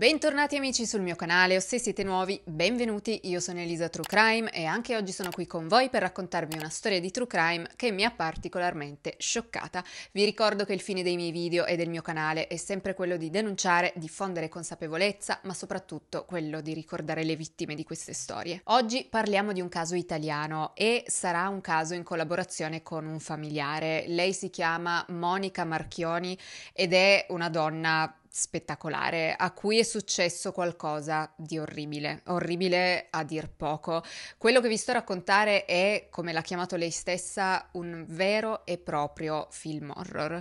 Bentornati amici sul mio canale o se siete nuovi, benvenuti, io sono Elisa True Crime e anche oggi sono qui con voi per raccontarvi una storia di True Crime che mi ha particolarmente scioccata. Vi ricordo che il fine dei miei video e del mio canale è sempre quello di denunciare, diffondere consapevolezza, ma soprattutto quello di ricordare le vittime di queste storie. Oggi parliamo di un caso italiano e sarà un caso in collaborazione con un familiare. Lei si chiama Monica Marchioni ed è una donna spettacolare, a cui è successo qualcosa di orribile, orribile a dir poco. Quello che vi sto raccontare è, come l'ha chiamato lei stessa, un vero e proprio film horror.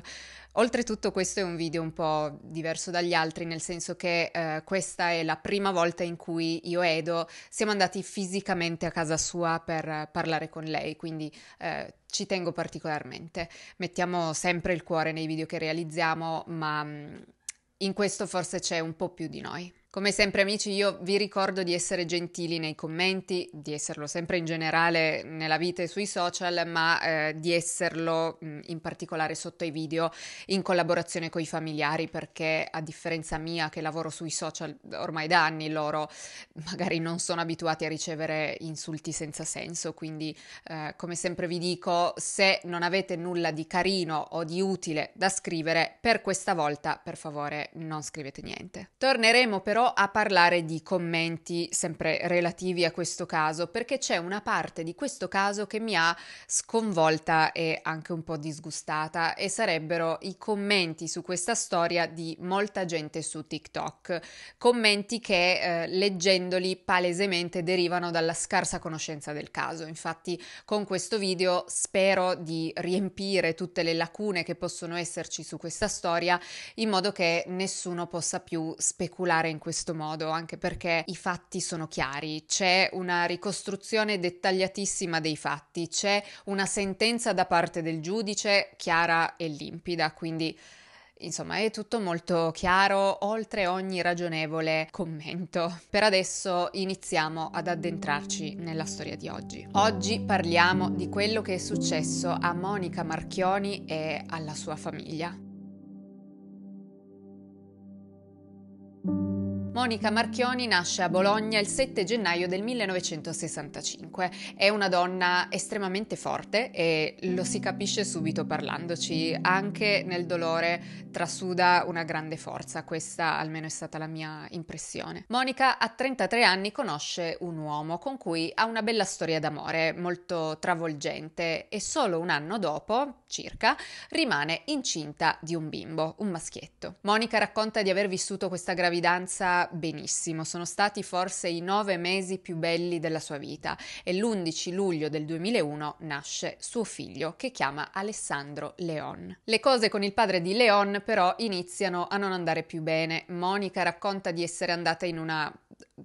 Oltretutto questo è un video un po' diverso dagli altri, nel senso che eh, questa è la prima volta in cui io e Edo siamo andati fisicamente a casa sua per parlare con lei, quindi eh, ci tengo particolarmente. Mettiamo sempre il cuore nei video che realizziamo, ma mm, in questo forse c'è un po' più di noi. Come sempre amici io vi ricordo di essere gentili nei commenti, di esserlo sempre in generale nella vita e sui social, ma eh, di esserlo mm, in particolare sotto i video in collaborazione con i familiari perché a differenza mia che lavoro sui social ormai da anni loro magari non sono abituati a ricevere insulti senza senso, quindi eh, come sempre vi dico se non avete nulla di carino o di utile da scrivere per questa volta per favore non scrivete niente. Torneremo però però a parlare di commenti sempre relativi a questo caso, perché c'è una parte di questo caso che mi ha sconvolta e anche un po' disgustata e sarebbero i commenti su questa storia di molta gente su TikTok, commenti che eh, leggendoli palesemente derivano dalla scarsa conoscenza del caso. Infatti con questo video spero di riempire tutte le lacune che possono esserci su questa storia in modo che nessuno possa più speculare in questo questo modo, anche perché i fatti sono chiari, c'è una ricostruzione dettagliatissima dei fatti, c'è una sentenza da parte del giudice chiara e limpida, quindi Insomma, è tutto molto chiaro, oltre ogni ragionevole commento. Per adesso iniziamo ad addentrarci nella storia di oggi. Oggi parliamo di quello che è successo a Monica Marchioni e alla sua famiglia. Monica Marchioni nasce a Bologna il 7 gennaio del 1965. È una donna estremamente forte e lo si capisce subito parlandoci. Anche nel dolore trasuda una grande forza, questa almeno è stata la mia impressione. Monica a 33 anni conosce un uomo con cui ha una bella storia d'amore, molto travolgente e solo un anno dopo, circa, rimane incinta di un bimbo, un maschietto. Monica racconta di aver vissuto questa gravidanza benissimo, sono stati forse i nove mesi più belli della sua vita e l'11 luglio del 2001 nasce suo figlio che chiama Alessandro Leon. Le cose con il padre di Leon però iniziano a non andare più bene. Monica racconta di essere andata in una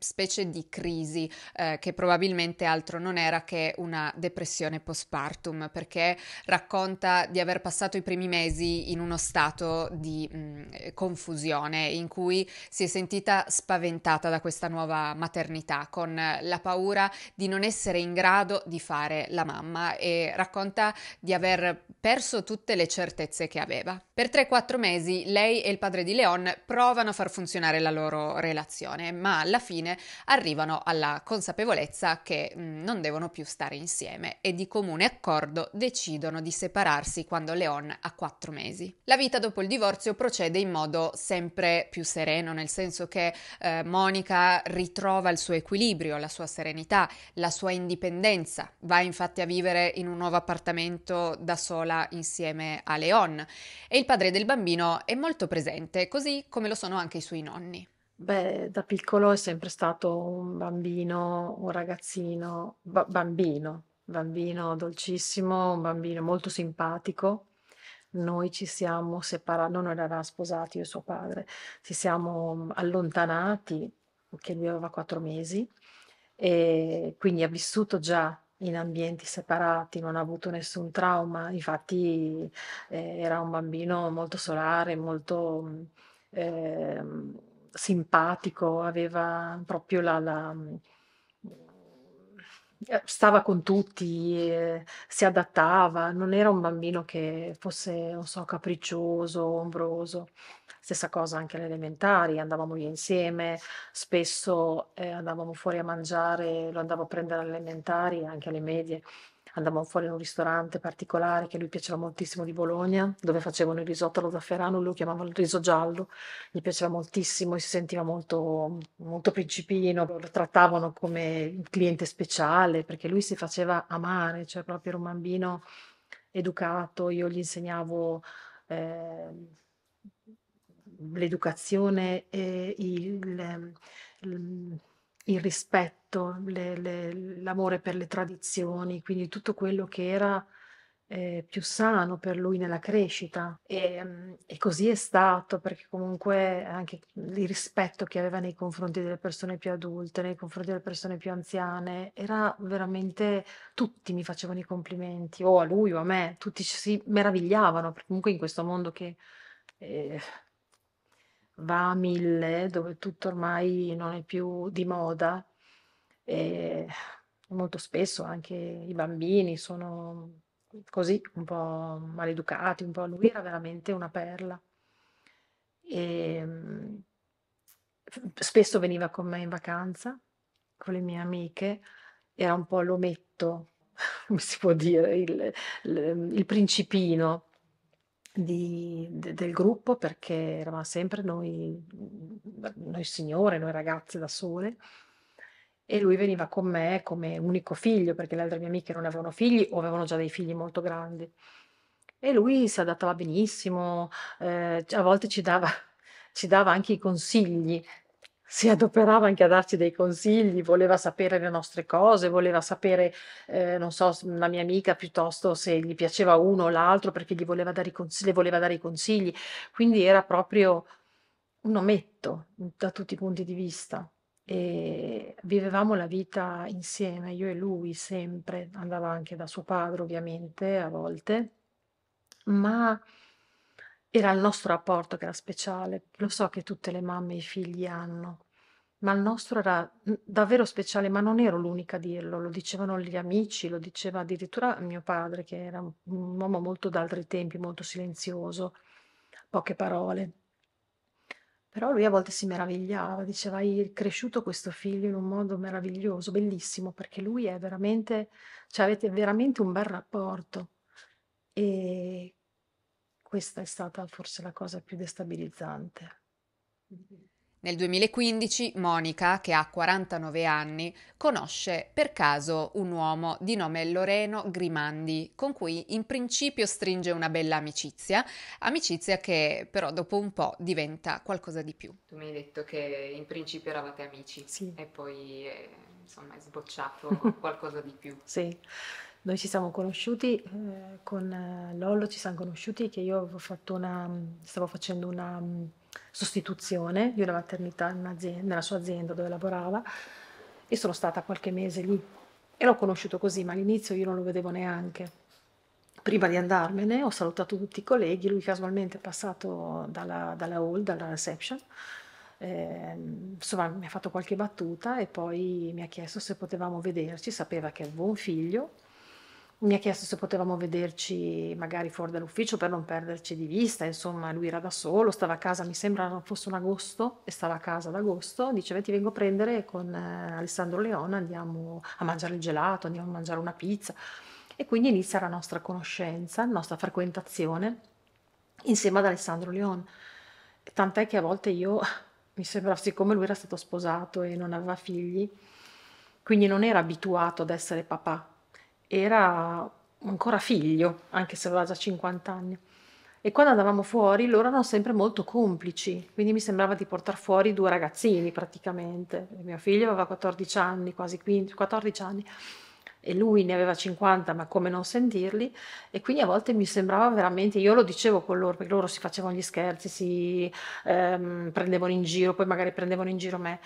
specie di crisi eh, che probabilmente altro non era che una depressione postpartum perché racconta di aver passato i primi mesi in uno stato di mh, mm, confusione in cui si è sentita spaventata da questa nuova maternità con la paura di non essere in grado di fare la mamma e racconta di aver perso tutte le certezze che aveva. Per 3-4 mesi lei e il padre di Leon provano a far funzionare la loro relazione ma alla fine fine arrivano alla consapevolezza che mm, non devono più stare insieme e di comune accordo decidono di separarsi quando Leon ha quattro mesi. La vita dopo il divorzio procede in modo sempre più sereno, nel senso che eh, Monica ritrova il suo equilibrio, la sua serenità, la sua indipendenza. Va infatti a vivere in un nuovo appartamento da sola insieme a Leon e il padre del bambino è molto presente, così come lo sono anche i suoi nonni. Beh, da piccolo è sempre stato un bambino, un ragazzino, ba bambino, bambino dolcissimo, un bambino molto simpatico. Noi ci siamo separati, no, non era sposato io e suo padre, ci siamo mm, allontanati che lui aveva quattro mesi, e quindi ha vissuto già in ambienti separati, non ha avuto nessun trauma, infatti, ehm, era un bambino molto solare, molto, mhmm, simpatico, aveva proprio la, la mm, eh, stava con tutti, eh, si adattava, non era un bambino che fosse, non so, capriccioso, ombroso. Stessa cosa anche alle elementari, andavamo via insieme, spesso eh, andavamo fuori a mangiare, lo andavo a prendere alle elementari, anche alle medie, andavamo fuori in un ristorante particolare che lui piaceva moltissimo di Bologna, dove facevano il risotto allo zafferano, lui lo chiamava il riso giallo, gli piaceva moltissimo e si sentiva molto, molto principino, lo trattavano come un cliente speciale perché lui si faceva amare, cioè proprio era un bambino educato, io gli insegnavo... Eh, l'educazione e il, il, il rispetto rispetto, le le l'amore per le tradizioni, quindi tutto quello che era, ehm, più sano per lui nella crescita. Ehm, e così è stato, perché comunque anche il rispetto che aveva nei confronti delle persone più adulte, nei confronti delle persone più anziane, era veramente tutti mi facevano i complimenti, o a lui o a me, tutti si meravigliavano, perché comunque in questo mondo che, ehm, va a mille dove tutto ormai non è più di moda e molto spesso anche i bambini sono così, un po' maleducati, un po' lui era veramente una perla. E, ehm, spesso veniva con me in vacanza, con le mie amiche, era un po' l'ometto, come si può dire, il, il, il principino. Di, de, del gruppo perché eravamo sempre noi, noi signore, noi ragazze da sole e lui veniva con me come unico figlio, perché le altre mie amiche non avevano figli o avevano già dei figli molto grandi. E lui si adattava benissimo, eh, a volte ci dava, ci dava anche i consigli, si adoperava anche a darci dei consigli, voleva sapere le nostre cose, voleva sapere, eh, non so, la mia amica piuttosto se gli piaceva uno o l'altro perché gli voleva dare i consigli, le voleva dare i consigli. Quindi era proprio un ometto da tutti i punti di vista. E vivevamo la vita insieme, io e lui sempre, andava anche da suo padre ovviamente a volte, ma era il nostro rapporto che era speciale. Lo so che tutte le mamme e i figli hanno, ma il nostro era davvero speciale, ma non ero l'unica a dirlo, lo dicevano gli amici, lo diceva addirittura mio padre, che era un uomo molto d'altri tempi, molto silenzioso, poche parole. Però lui a volte si meravigliava, diceva: "Hai cresciuto questo figlio in un modo meraviglioso, bellissimo", perché lui è veramente cioè avete veramente un bel rapporto. E questa è stata forse la cosa più destabilizzante. Mh-mh. Nel 2015 Monica, che ha 49 anni, conosce per caso un uomo di nome Loreno Grimandi, con cui in principio stringe una bella amicizia, amicizia che però dopo un po' diventa qualcosa di più. Tu mi hai detto che in principio eravate amici sì. e poi eh, insomma è sbocciato qualcosa di più. Sì. Noi ci siamo conosciuti eh, con eh, Lollo, ci siamo conosciuti che io una, stavo facendo una mm, sostituzione di una maternità nella sua azienda dove lavorava e sono stata qualche mese lì e l'ho conosciuto così, ma all'inizio io non lo vedevo neanche. Prima di andarmene ho salutato tutti i colleghi, lui casualmente è passato dalla, dalla hall, dalla reception, eh, insomma mi ha fatto qualche battuta e poi mi ha chiesto se potevamo vederci, sapeva che avevo un figlio mi ha chiesto se potevamo vederci magari fuori dall'ufficio per non perderci di vista, insomma lui era da solo, stava a casa, mi sembra fosse un agosto e stava a casa ad agosto, diceva ti vengo a prendere con eh, Alessandro Leona, andiamo a mangiare il gelato, andiamo a mangiare una pizza e quindi inizia la nostra conoscenza, la nostra frequentazione insieme ad Alessandro Leon. Tant'è che a volte io, mi sembra, siccome lui era stato sposato e non aveva figli, quindi non era abituato ad essere papà, era ancora figlio, anche se aveva già 50 anni. E quando andavamo fuori loro erano sempre molto complici, quindi mi sembrava di portare fuori due ragazzini praticamente. Il mio figlio aveva 14 anni, quasi 15, 14 anni, e lui ne aveva 50, ma come non sentirli? E quindi a volte mi sembrava veramente, io lo dicevo con loro, perché loro si facevano gli scherzi, si ehm, prendevano in giro, poi magari prendevano in giro me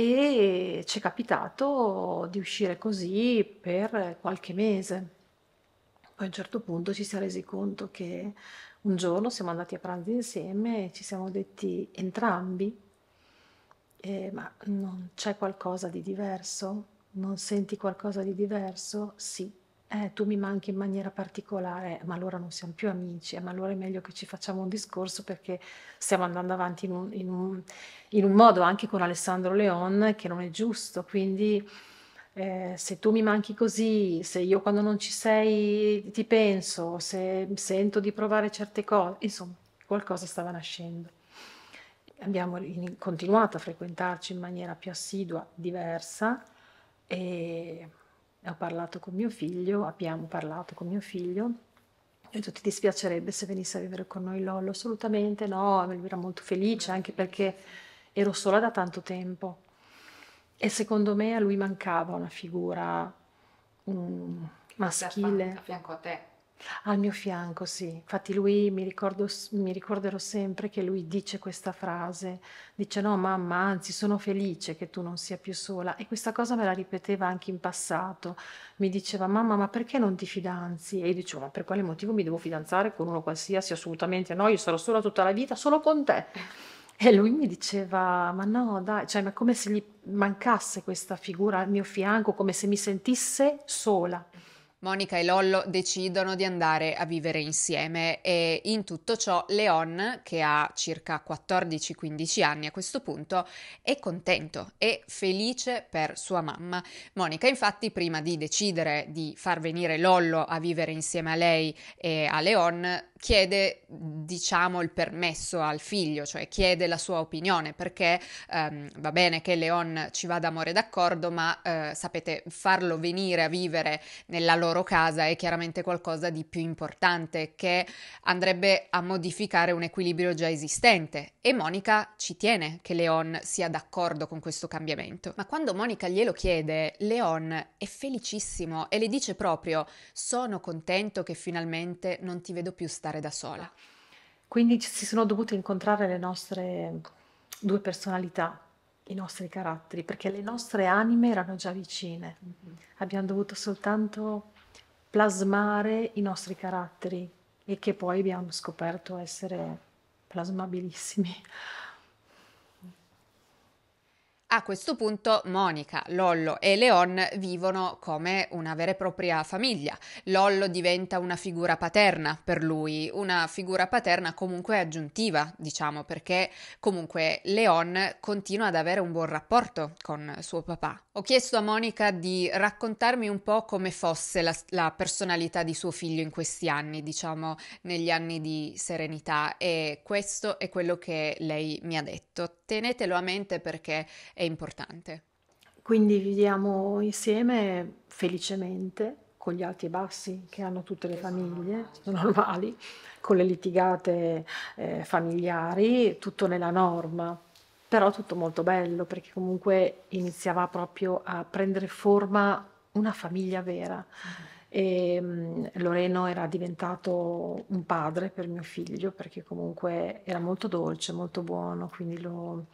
e ci è capitato di uscire così per qualche mese. Poi a un certo punto ci si è resi conto che un giorno siamo andati a pranzo insieme e ci siamo detti entrambi, eh, ma non c'è qualcosa di diverso? Non senti qualcosa di diverso? Sì, eh, tu mi manchi in maniera particolare, ma allora non siamo più amici, eh, ma allora è meglio che ci facciamo un discorso perché stiamo andando avanti in un, in un, in un modo anche con Alessandro Leon che non è giusto, quindi eh, se tu mi manchi così, se io quando non ci sei ti penso, se sento di provare certe cose, insomma qualcosa stava nascendo. Abbiamo continuato a frequentarci in maniera più assidua, diversa e ho parlato con mio figlio, abbiamo parlato con mio figlio, ho detto ti dispiacerebbe se venisse a vivere con noi Lollo? Assolutamente no, lui era molto felice anche perché ero sola da tanto tempo e secondo me a lui mancava una figura um, maschile. A fianco a te. Al mio fianco, sì. Infatti lui mi, ricordo, mi ricorderò sempre che lui dice questa frase, dice no mamma, anzi sono felice che tu non sia più sola e questa cosa me la ripeteva anche in passato. Mi diceva mamma ma perché non ti fidanzi? E io dicevo ma per quale motivo mi devo fidanzare con uno qualsiasi? Assolutamente no, io sarò sola tutta la vita, solo con te. E lui mi diceva, ma no, dai, cioè, ma come se gli mancasse questa figura al mio fianco, come se mi sentisse sola. Monica e Lollo decidono di andare a vivere insieme e in tutto ciò Leon, che ha circa 14-15 anni a questo punto, è contento e felice per sua mamma. Monica infatti prima di decidere di far venire Lollo a vivere insieme a lei e a Leon chiede diciamo il permesso al figlio, cioè chiede la sua opinione perché ehm, va bene che Leon ci vada amore d'accordo ma eh, sapete farlo venire a vivere nella loro loro casa è chiaramente qualcosa di più importante che andrebbe a modificare un equilibrio già esistente e Monica ci tiene che Leon sia d'accordo con questo cambiamento. Ma quando Monica glielo chiede, Leon è felicissimo e le dice proprio sono contento che finalmente non ti vedo più stare da sola. Quindi si sono dovute incontrare le nostre due personalità, i nostri caratteri, perché le nostre anime erano già vicine. Mm-hmm. Abbiamo dovuto soltanto plasmare i nostri caratteri e che poi abbiamo scoperto essere plasmabilissimi. A questo punto Monica, Lollo e Leon vivono come una vera e propria famiglia. Lollo diventa una figura paterna per lui, una figura paterna comunque aggiuntiva, diciamo, perché comunque Leon continua ad avere un buon rapporto con suo papà. Ho chiesto a Monica di raccontarmi un po' come fosse la, la personalità di suo figlio in questi anni, diciamo negli anni di serenità e questo è quello che lei mi ha detto. Tenetelo a mente perché è importante. Quindi viviamo insieme felicemente con gli alti e bassi che hanno tutte le famiglie, normali, con le litigate eh, familiari, tutto nella norma, però tutto molto bello perché comunque iniziava proprio a prendere forma una famiglia vera. E, um, Loreno era diventato un padre per mio figlio perché comunque era molto dolce, molto buono, quindi lo,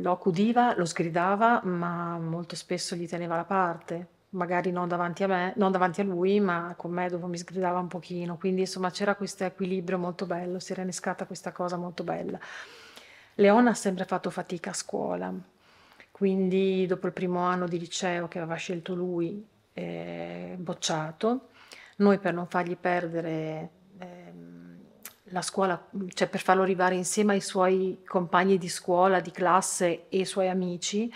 lo accudiva, lo sgridava, ma molto spesso gli teneva la parte, magari non davanti a me, non davanti a lui, ma con me dopo mi sgridava un pochino, quindi insomma c'era questo equilibrio molto bello, si era innescata questa cosa molto bella. Leona ha sempre fatto fatica a scuola, quindi dopo il primo anno di liceo che aveva scelto lui, eh, bocciato, noi per non fargli perdere... Eh, la scuola, cioè per farlo arrivare insieme ai suoi compagni di scuola, di classe e ai suoi amici,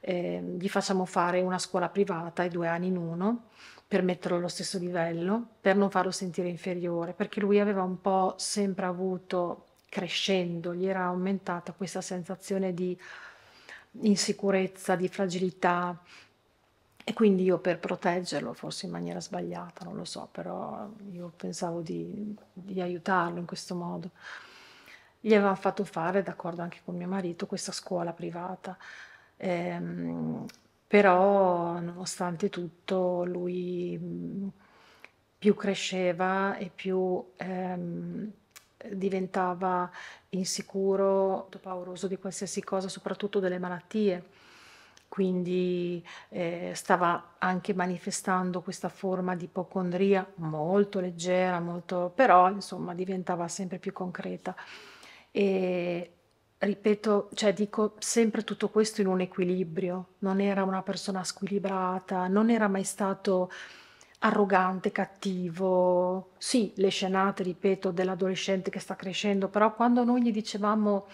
eh, gli facciamo fare una scuola privata e due anni in uno per metterlo allo stesso livello, per non farlo sentire inferiore, perché lui aveva un po' sempre avuto, crescendo, gli era aumentata questa sensazione di insicurezza, di fragilità, e quindi io per proteggerlo, forse in maniera sbagliata, non lo so, però io pensavo di, di aiutarlo in questo modo. Gli aveva fatto fare, d'accordo anche con mio marito, questa scuola privata. Ehm, però, nonostante tutto, lui più cresceva e più ehm, diventava insicuro, pauroso di qualsiasi cosa, soprattutto delle malattie quindi eh, stava anche manifestando questa forma di ipocondria molto leggera, molto, però insomma diventava sempre più concreta. E ripeto, cioè dico sempre tutto questo in un equilibrio, non era una persona squilibrata, non era mai stato arrogante, cattivo. Sì, le scenate, ripeto, dell'adolescente che sta crescendo, però quando noi gli dicevamo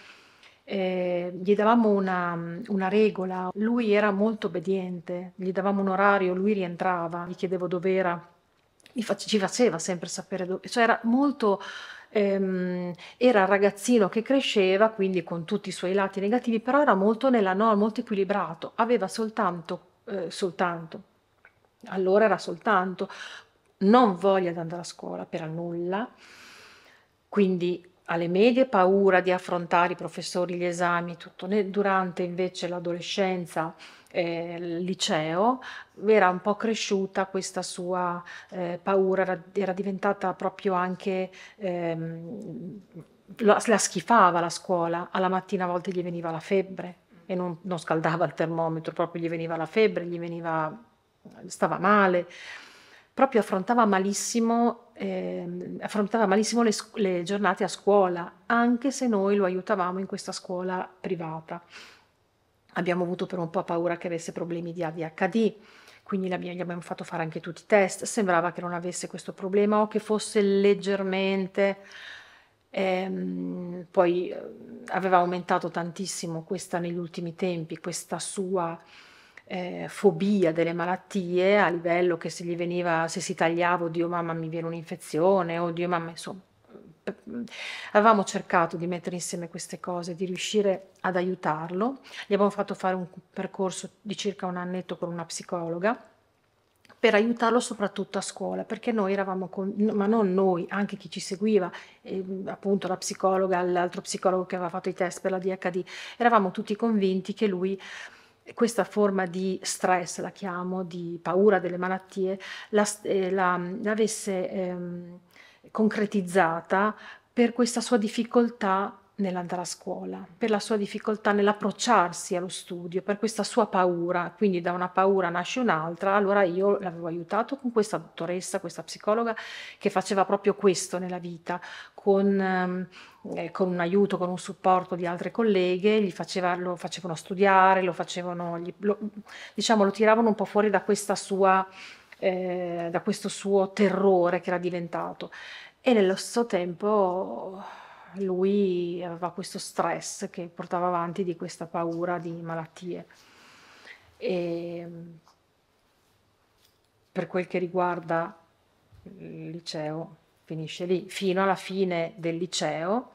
eh, gli davamo una, una, regola, lui era molto obbediente, gli davamo un orario, lui rientrava, gli chiedevo dov'era, era, face, ci faceva sempre sapere dove, cioè era molto... Ehm, era ragazzino che cresceva, quindi con tutti i suoi lati negativi, però era molto nella norma, molto equilibrato, aveva soltanto, eh, soltanto, allora era soltanto, non voglia di andare a scuola per nulla, quindi alle medie paura di affrontare i professori, gli esami, tutto. Durante invece l'adolescenza, eh, liceo, era un po' cresciuta questa sua eh, paura, era, era, diventata proprio anche... Ehm, la, la schifava la scuola, alla mattina a volte gli veniva la febbre e non, non scaldava il termometro, proprio gli veniva la febbre, gli veniva, stava male, proprio affrontava malissimo eh, affrontava malissimo le, le giornate a scuola, anche se noi lo aiutavamo in questa scuola privata. Abbiamo avuto per un po' paura che avesse problemi di ADHD, quindi gli abbiamo fatto fare anche tutti i test. Sembrava che non avesse questo problema o che fosse leggermente. Ehm, poi eh, aveva aumentato tantissimo questa negli ultimi tempi, questa sua eh, fobia delle malattie a livello che se gli veniva, se si tagliava, oddio mamma mi viene un'infezione, oddio mamma, insomma. Eh, avevamo cercato di mettere insieme queste cose, di riuscire ad aiutarlo. Gli abbiamo fatto fare un percorso di circa un annetto con una psicologa per aiutarlo soprattutto a scuola, perché noi eravamo, con, ma non noi, anche chi ci seguiva, eh, appunto la psicologa, l'altro psicologo che aveva fatto i test per la DHD, eravamo tutti convinti che lui questa forma di stress, la chiamo, di paura delle malattie, eh, l'avesse la, ehm, la, concretizzata per questa sua difficoltà nell'andare a scuola, per la sua difficoltà nell'approcciarsi allo studio, per questa sua paura, quindi da una paura nasce un'altra, allora io l'avevo aiutato con questa dottoressa, questa psicologa che faceva proprio questo nella vita, con, ehm, eh, con un aiuto, con un supporto di altre colleghe, faceva, lo facevano studiare, lo facevano, gli, lo, diciamo lo tiravano un po' fuori da questa sua... Eh, da questo suo terrore che era diventato e nello stesso tempo lui aveva questo stress che portava avanti di questa paura di malattie. E mm, per quel che riguarda il liceo, finisce lì, fino alla fine del liceo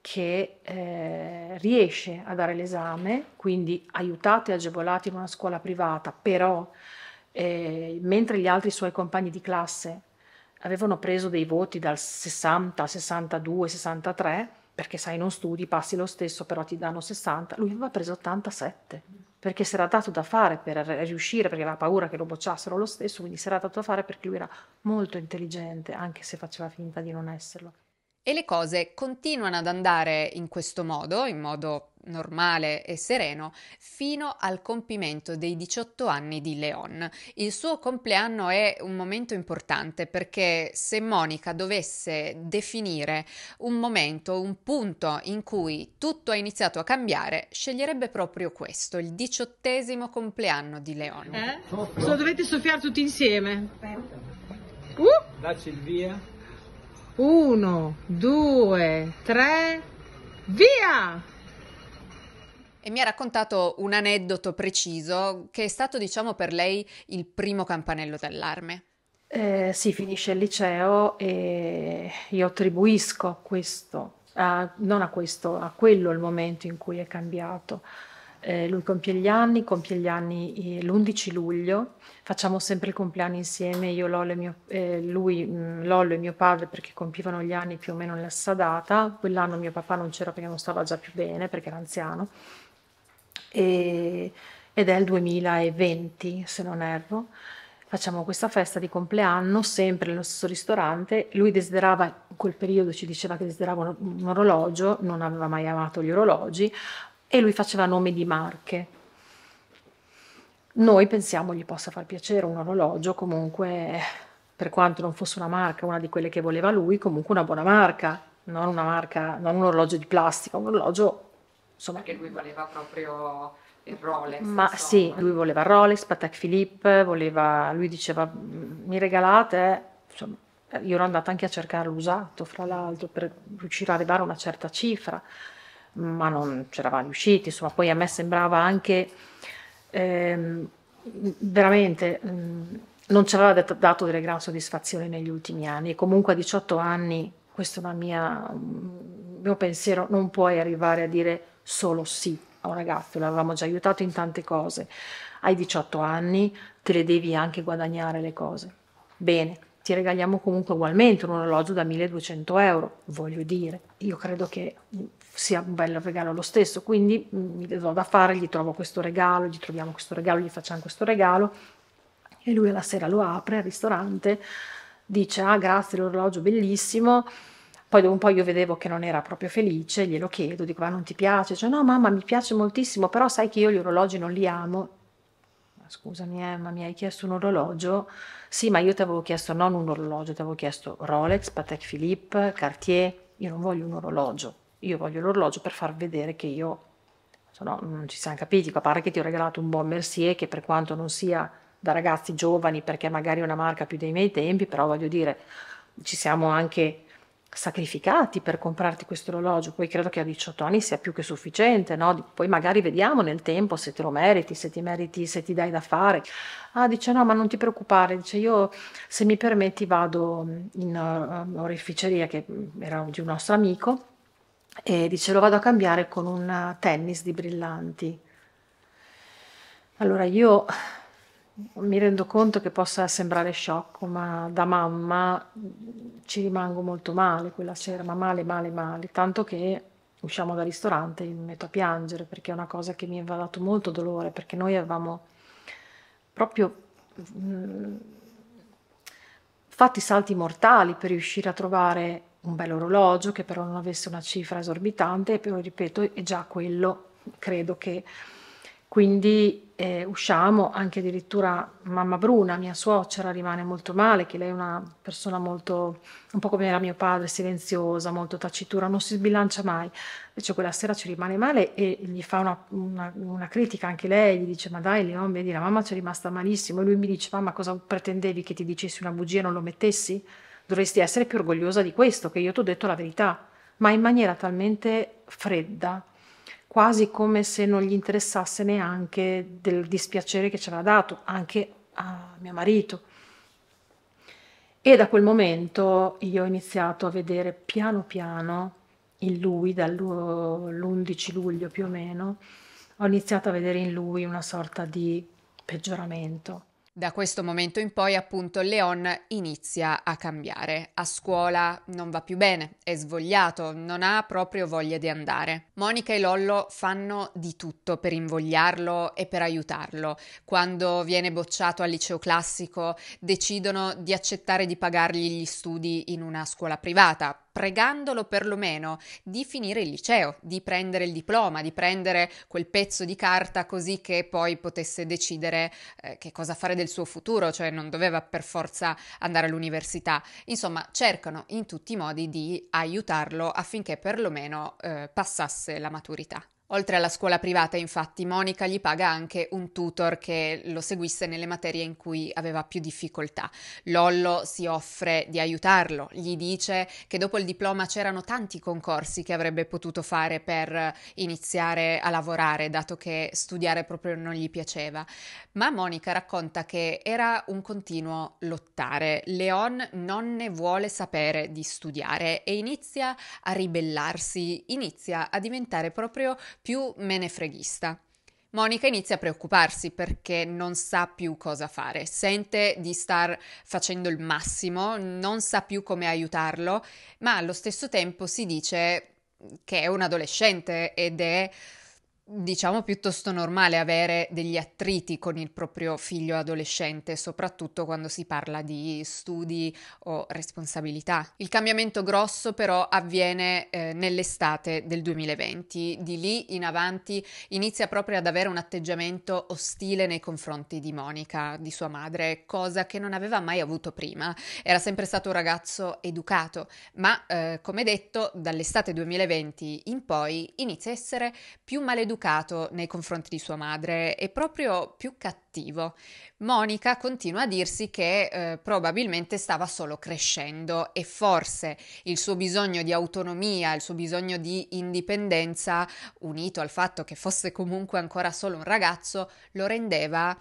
che eh, riesce a dare l'esame, quindi aiutato e agevolato in una scuola privata, però eh, mentre gli altri suoi compagni di classe avevano preso dei voti dal 60, 62, 63, perché sai non studi, passi lo stesso, però ti danno 60, lui aveva preso 87, perché si era dato da fare per riuscire, perché aveva paura che lo bocciassero lo stesso, quindi si era dato da fare perché lui era molto intelligente, anche se faceva finta di non esserlo. E le cose continuano ad andare in questo modo, in modo normale e sereno, fino al compimento dei 18 anni di Leon. Il suo compleanno è un momento importante perché se Monica dovesse definire un momento, un punto in cui tutto ha iniziato a cambiare, sceglierebbe proprio questo, il diciottesimo compleanno di Leon. Eh? Se dovete soffiare tutti insieme. Uh! Dacci il via. 1, 2, 3, via! E mi ha raccontato un aneddoto preciso che è stato, diciamo, per lei il primo campanello d'allarme. Eh, si finisce il liceo e io attribuisco questo, a, non a questo, a quello il momento in cui è cambiato eh, lui compie gli anni, compie gli anni eh, l'11 luglio, facciamo sempre il compleanno insieme, io, Lollo e mio, eh, lui, mm, Lollo e mio padre perché compivano gli anni più o meno nella stessa data, quell'anno mio papà non c'era perché non stava già più bene, perché era anziano, e, ed è il 2020 se non erro. Facciamo questa festa di compleanno sempre nello stesso ristorante. Lui desiderava, in quel periodo ci diceva che desiderava un, un orologio, non aveva mai amato gli orologi e lui faceva nome di marche. Noi pensiamo gli possa far piacere un orologio, comunque per quanto non fosse una marca, una di quelle che voleva lui, comunque una buona marca, non una marca, non un orologio di plastica, un orologio insomma che lui voleva proprio il Rolex. Ma insomma. sì, lui voleva Rolex, Patek Philippe, voleva lui diceva mi regalate, insomma, io ero andata anche a cercare l'usato fra l'altro, per riuscire a arrivare a una certa cifra ma non c'eravamo riusciti, insomma poi a me sembrava anche ehm, veramente mh, mm, non ci aveva dat- dato delle gran soddisfazioni negli ultimi anni e comunque a 18 anni, questo è mia, un mm, mio pensiero, non puoi arrivare a dire solo sì a un ragazzo, l'avevamo già aiutato in tante cose, hai 18 anni te le devi anche guadagnare le cose, bene. Ti regaliamo comunque ugualmente un orologio da 1200 euro, voglio dire. Io credo che sia un bel regalo lo stesso. Quindi mm, mi do da fare, gli trovo questo regalo, gli troviamo questo regalo, gli facciamo questo regalo. E lui alla sera lo apre al ristorante, dice ah grazie l'orologio bellissimo, poi dopo un po' io vedevo che non era proprio felice, glielo chiedo, dico ma non ti piace? Cioè no mamma mi piace moltissimo, però sai che io gli orologi non li amo. scusami eh, ma mi hai chiesto un orologio? Sì ma io ti avevo chiesto non un orologio, ti avevo chiesto Rolex, Patek Philippe, Cartier, io non voglio un orologio io voglio l'orologio per far vedere che io, no, non ci siamo capiti, a parte che ti ho regalato un buon Mercier che per quanto non sia da ragazzi giovani perché magari è una marca più dei miei tempi, però voglio dire, ci siamo anche sacrificati per comprarti questo orologio, poi credo che a 18 anni sia più che sufficiente, no? poi magari vediamo nel tempo se te lo meriti, se ti meriti, se ti dai da fare. Ah, dice no, ma non ti preoccupare, dice io se mi permetti vado in uh, eh, oreficeria che mm, era di un nostro amico e dice lo vado a cambiare con un eh, tennis di brillanti. Allora io mi rendo conto che possa sembrare sciocco, ma da mamma mm, ci rimango molto male quella sera, ma male, male, male, tanto che usciamo dal ristorante e mi metto a piangere perché è una cosa che mi aveva dato molto dolore, perché noi avevamo proprio mh, mm, fatti salti mortali per riuscire a trovare un bel orologio che però non avesse una cifra esorbitante, però ripeto è già quello, credo che quindi eh, usciamo anche addirittura mamma Bruna, mia suocera, rimane molto male, che lei è una persona molto, un po' come era mio padre, silenziosa, molto tacitura, non si sbilancia mai. Invece quella sera ci rimane male e gli fa una, una, una critica anche lei, gli dice ma dai Leon, vedi la mamma ci è rimasta malissimo e lui mi dice mamma cosa pretendevi che ti dicessi una bugia e non lo mettessi? dovresti essere più orgogliosa di questo, che io ti ho detto la verità, ma in maniera talmente fredda, quasi come se non gli interessasse neanche del dispiacere che ci aveva dato, anche a mio marito. E da quel momento io ho iniziato a vedere piano piano in lui, dall'11 luglio più o meno, ho iniziato a vedere in lui una sorta di peggioramento da questo momento in poi, appunto, Leon inizia a cambiare. A scuola non va più bene, è svogliato, non ha proprio voglia di andare. Monica e Lollo fanno di tutto per invogliarlo e per aiutarlo. Quando viene bocciato al liceo classico, decidono di accettare di pagargli gli studi in una scuola privata, pregandolo perlomeno di finire il liceo, di prendere il diploma, di prendere quel pezzo di carta così che poi potesse decidere eh, che cosa fare del suo futuro, cioè non doveva per forza andare all'università. Insomma, cercano in tutti i modi di aiutarlo affinché perlomeno eh, passasse la maturità. Oltre alla scuola privata, infatti, Monica gli paga anche un tutor che lo seguisse nelle materie in cui aveva più difficoltà. Lollo si offre di aiutarlo, gli dice che dopo il diploma c'erano tanti concorsi che avrebbe potuto fare per iniziare a lavorare, dato che studiare proprio non gli piaceva. Ma Monica racconta che era un continuo lottare. Leon non ne vuole sapere di studiare e inizia a ribellarsi, inizia a diventare proprio più me ne freghista. Monica inizia a preoccuparsi perché non sa più cosa fare, sente di star facendo il massimo, non sa più come aiutarlo, ma allo stesso tempo si dice che è un adolescente ed è diciamo piuttosto normale avere degli attriti con il proprio figlio adolescente, soprattutto quando si parla di studi o responsabilità. Il cambiamento grosso però avviene eh, nell'estate del 2020, di lì in avanti inizia proprio ad avere un atteggiamento ostile nei confronti di Monica, di sua madre, cosa che non aveva mai avuto prima. Era sempre stato un ragazzo educato, ma eh, come detto dall'estate 2020 in poi inizia a essere più maleducato maleducato nei confronti di sua madre e proprio più cattivo. Monica continua a dirsi che eh, probabilmente stava solo crescendo e forse il suo bisogno di autonomia, il suo bisogno di indipendenza, unito al fatto che fosse comunque ancora solo un ragazzo, lo rendeva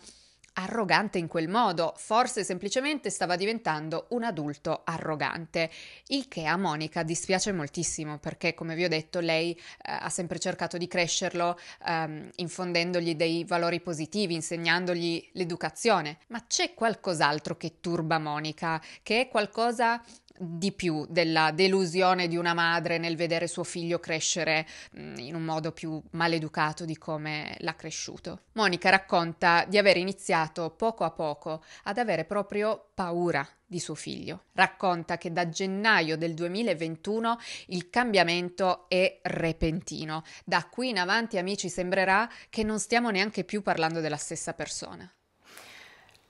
arrogante in quel modo, forse semplicemente stava diventando un adulto arrogante, il che a Monica dispiace moltissimo perché come vi ho detto lei eh, ha sempre cercato di crescerlo ehm, infondendogli dei valori positivi, insegnandogli l'educazione, ma c'è qualcos'altro che turba Monica, che è qualcosa di più della delusione di una madre nel vedere suo figlio crescere mm, in un modo più maleducato di come l'ha cresciuto. Monica racconta di aver iniziato poco a poco ad avere proprio paura di suo figlio. Racconta che da gennaio del 2021 il cambiamento è repentino. Da qui in avanti, amici, sembrerà che non stiamo neanche più parlando della stessa persona.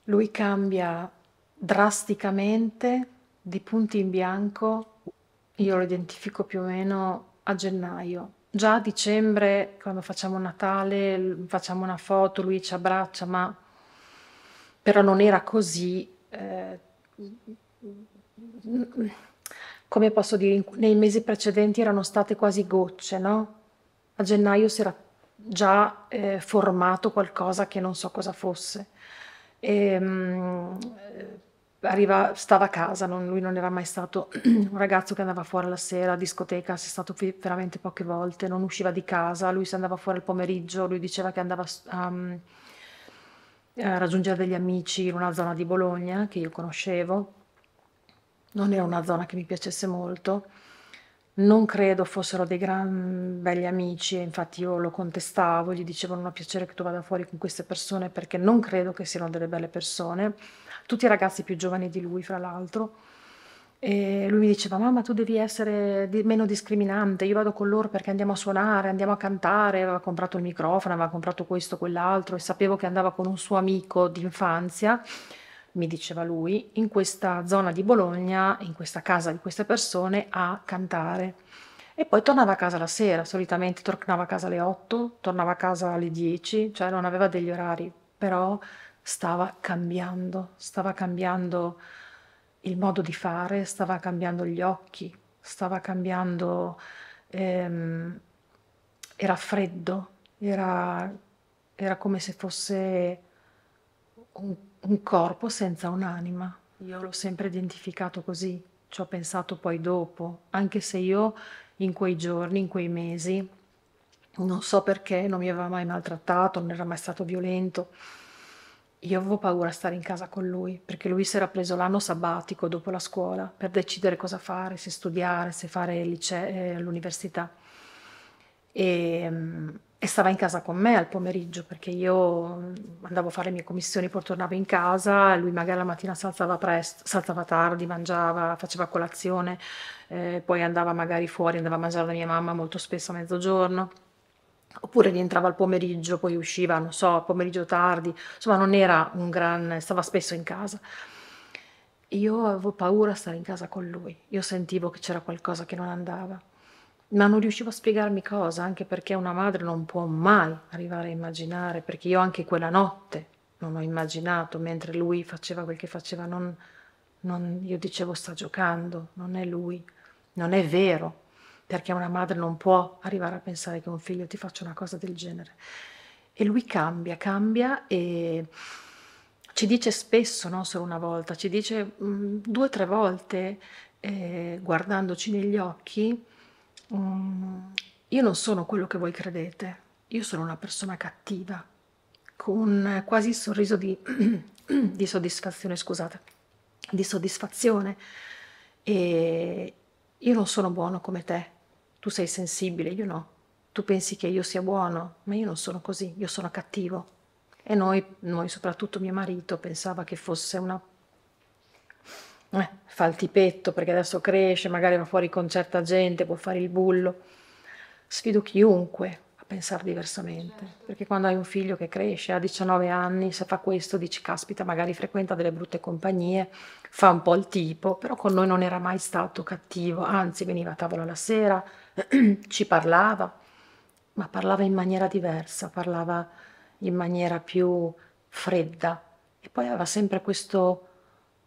Lui cambia drasticamente di punti in bianco io lo identifico più o meno a gennaio. Già a dicembre, quando facciamo Natale, facciamo una foto, lui ci abbraccia, ma però non era così. Eh, come posso dire, nei mesi precedenti erano state quasi gocce, no? A gennaio si era già eh, formato qualcosa che non so cosa fosse. E, ehm, mh, arriva, stava a casa, non, lui non era mai stato un ragazzo che andava fuori la sera, a discoteca, si è stato veramente poche volte, non usciva di casa, lui se andava fuori il pomeriggio, lui diceva che andava a, ehm, a raggiungere degli amici in una zona di Bologna che io conoscevo, non era una zona che mi piacesse molto, non credo fossero dei gran belli amici, infatti io lo contestavo, gli dicevo non ha piacere che tu vada fuori con queste persone perché non credo che siano delle belle persone tutti i ragazzi più giovani di lui, fra l'altro. E lui mi diceva: Mamma, tu devi essere di meno discriminante. Io vado con loro perché andiamo a suonare, andiamo a cantare. Aveva comprato il microfono, aveva comprato questo, quell'altro, e sapevo che andava con un suo amico d'infanzia. Mi diceva lui, in questa zona di Bologna, in questa casa di queste persone, a cantare. E poi tornava a casa la sera, solitamente tornava a casa alle 8, tornava a casa alle 10, cioè non aveva degli orari, però stava cambiando, stava cambiando il modo di fare, stava cambiando gli occhi, stava cambiando, ehm, era freddo, era, era, come se fosse un, un corpo senza un'anima. Io l'ho sempre identificato così, ci ho pensato poi dopo, anche se io in quei giorni, in quei mesi, non so perché, non mi aveva mai maltrattato, non era mai stato violento io avevo paura a stare in casa con lui, perché lui si era preso l'anno sabbatico dopo la scuola per decidere cosa fare, se studiare, se fare eh, l'università. E, mm, e, stava in casa con me al pomeriggio, perché io mm, andavo a fare le mie commissioni, poi tornavo in casa, lui magari la mattina si alzava presto, si alzava tardi, mangiava, faceva colazione, eh, poi andava magari fuori, andava a mangiare da mia mamma molto spesso a mezzogiorno oppure rientrava al pomeriggio, poi usciva, non so, pomeriggio tardi, insomma non era un gran, stava spesso in casa. Io avevo paura a stare in casa con lui, io sentivo che c'era qualcosa che non andava, ma non riuscivo a spiegarmi cosa, anche perché una madre non può mai arrivare a immaginare, perché io anche quella notte non ho immaginato, mentre lui faceva quel che faceva, non, non, io dicevo sta giocando, non è lui, non è vero perché una madre non può arrivare a pensare che un figlio ti faccia una cosa del genere. E lui cambia, cambia e ci dice spesso, non solo una volta, ci dice mh, mm, due o tre volte, eh, guardandoci negli occhi, mh, mm, io non sono quello che voi credete, io sono una persona cattiva, con quasi il sorriso di, di soddisfazione, scusate, di soddisfazione. E io non sono buono come te, tu sei sensibile, io no. Tu pensi che io sia buono, ma io non sono così, io sono cattivo. E noi, noi soprattutto mio marito, pensava che fosse una... Eh, fa il tipetto perché adesso cresce, magari va fuori con certa gente, può fare il bullo. Sfido chiunque a pensare diversamente, certo. perché quando hai un figlio che cresce, ha 19 anni, se fa questo dici caspita, magari frequenta delle brutte compagnie, fa un po' il tipo, però con noi non era mai stato cattivo, anzi veniva a tavola la sera, ci parlava, ma parlava in maniera diversa, parlava in maniera più fredda e poi aveva sempre questo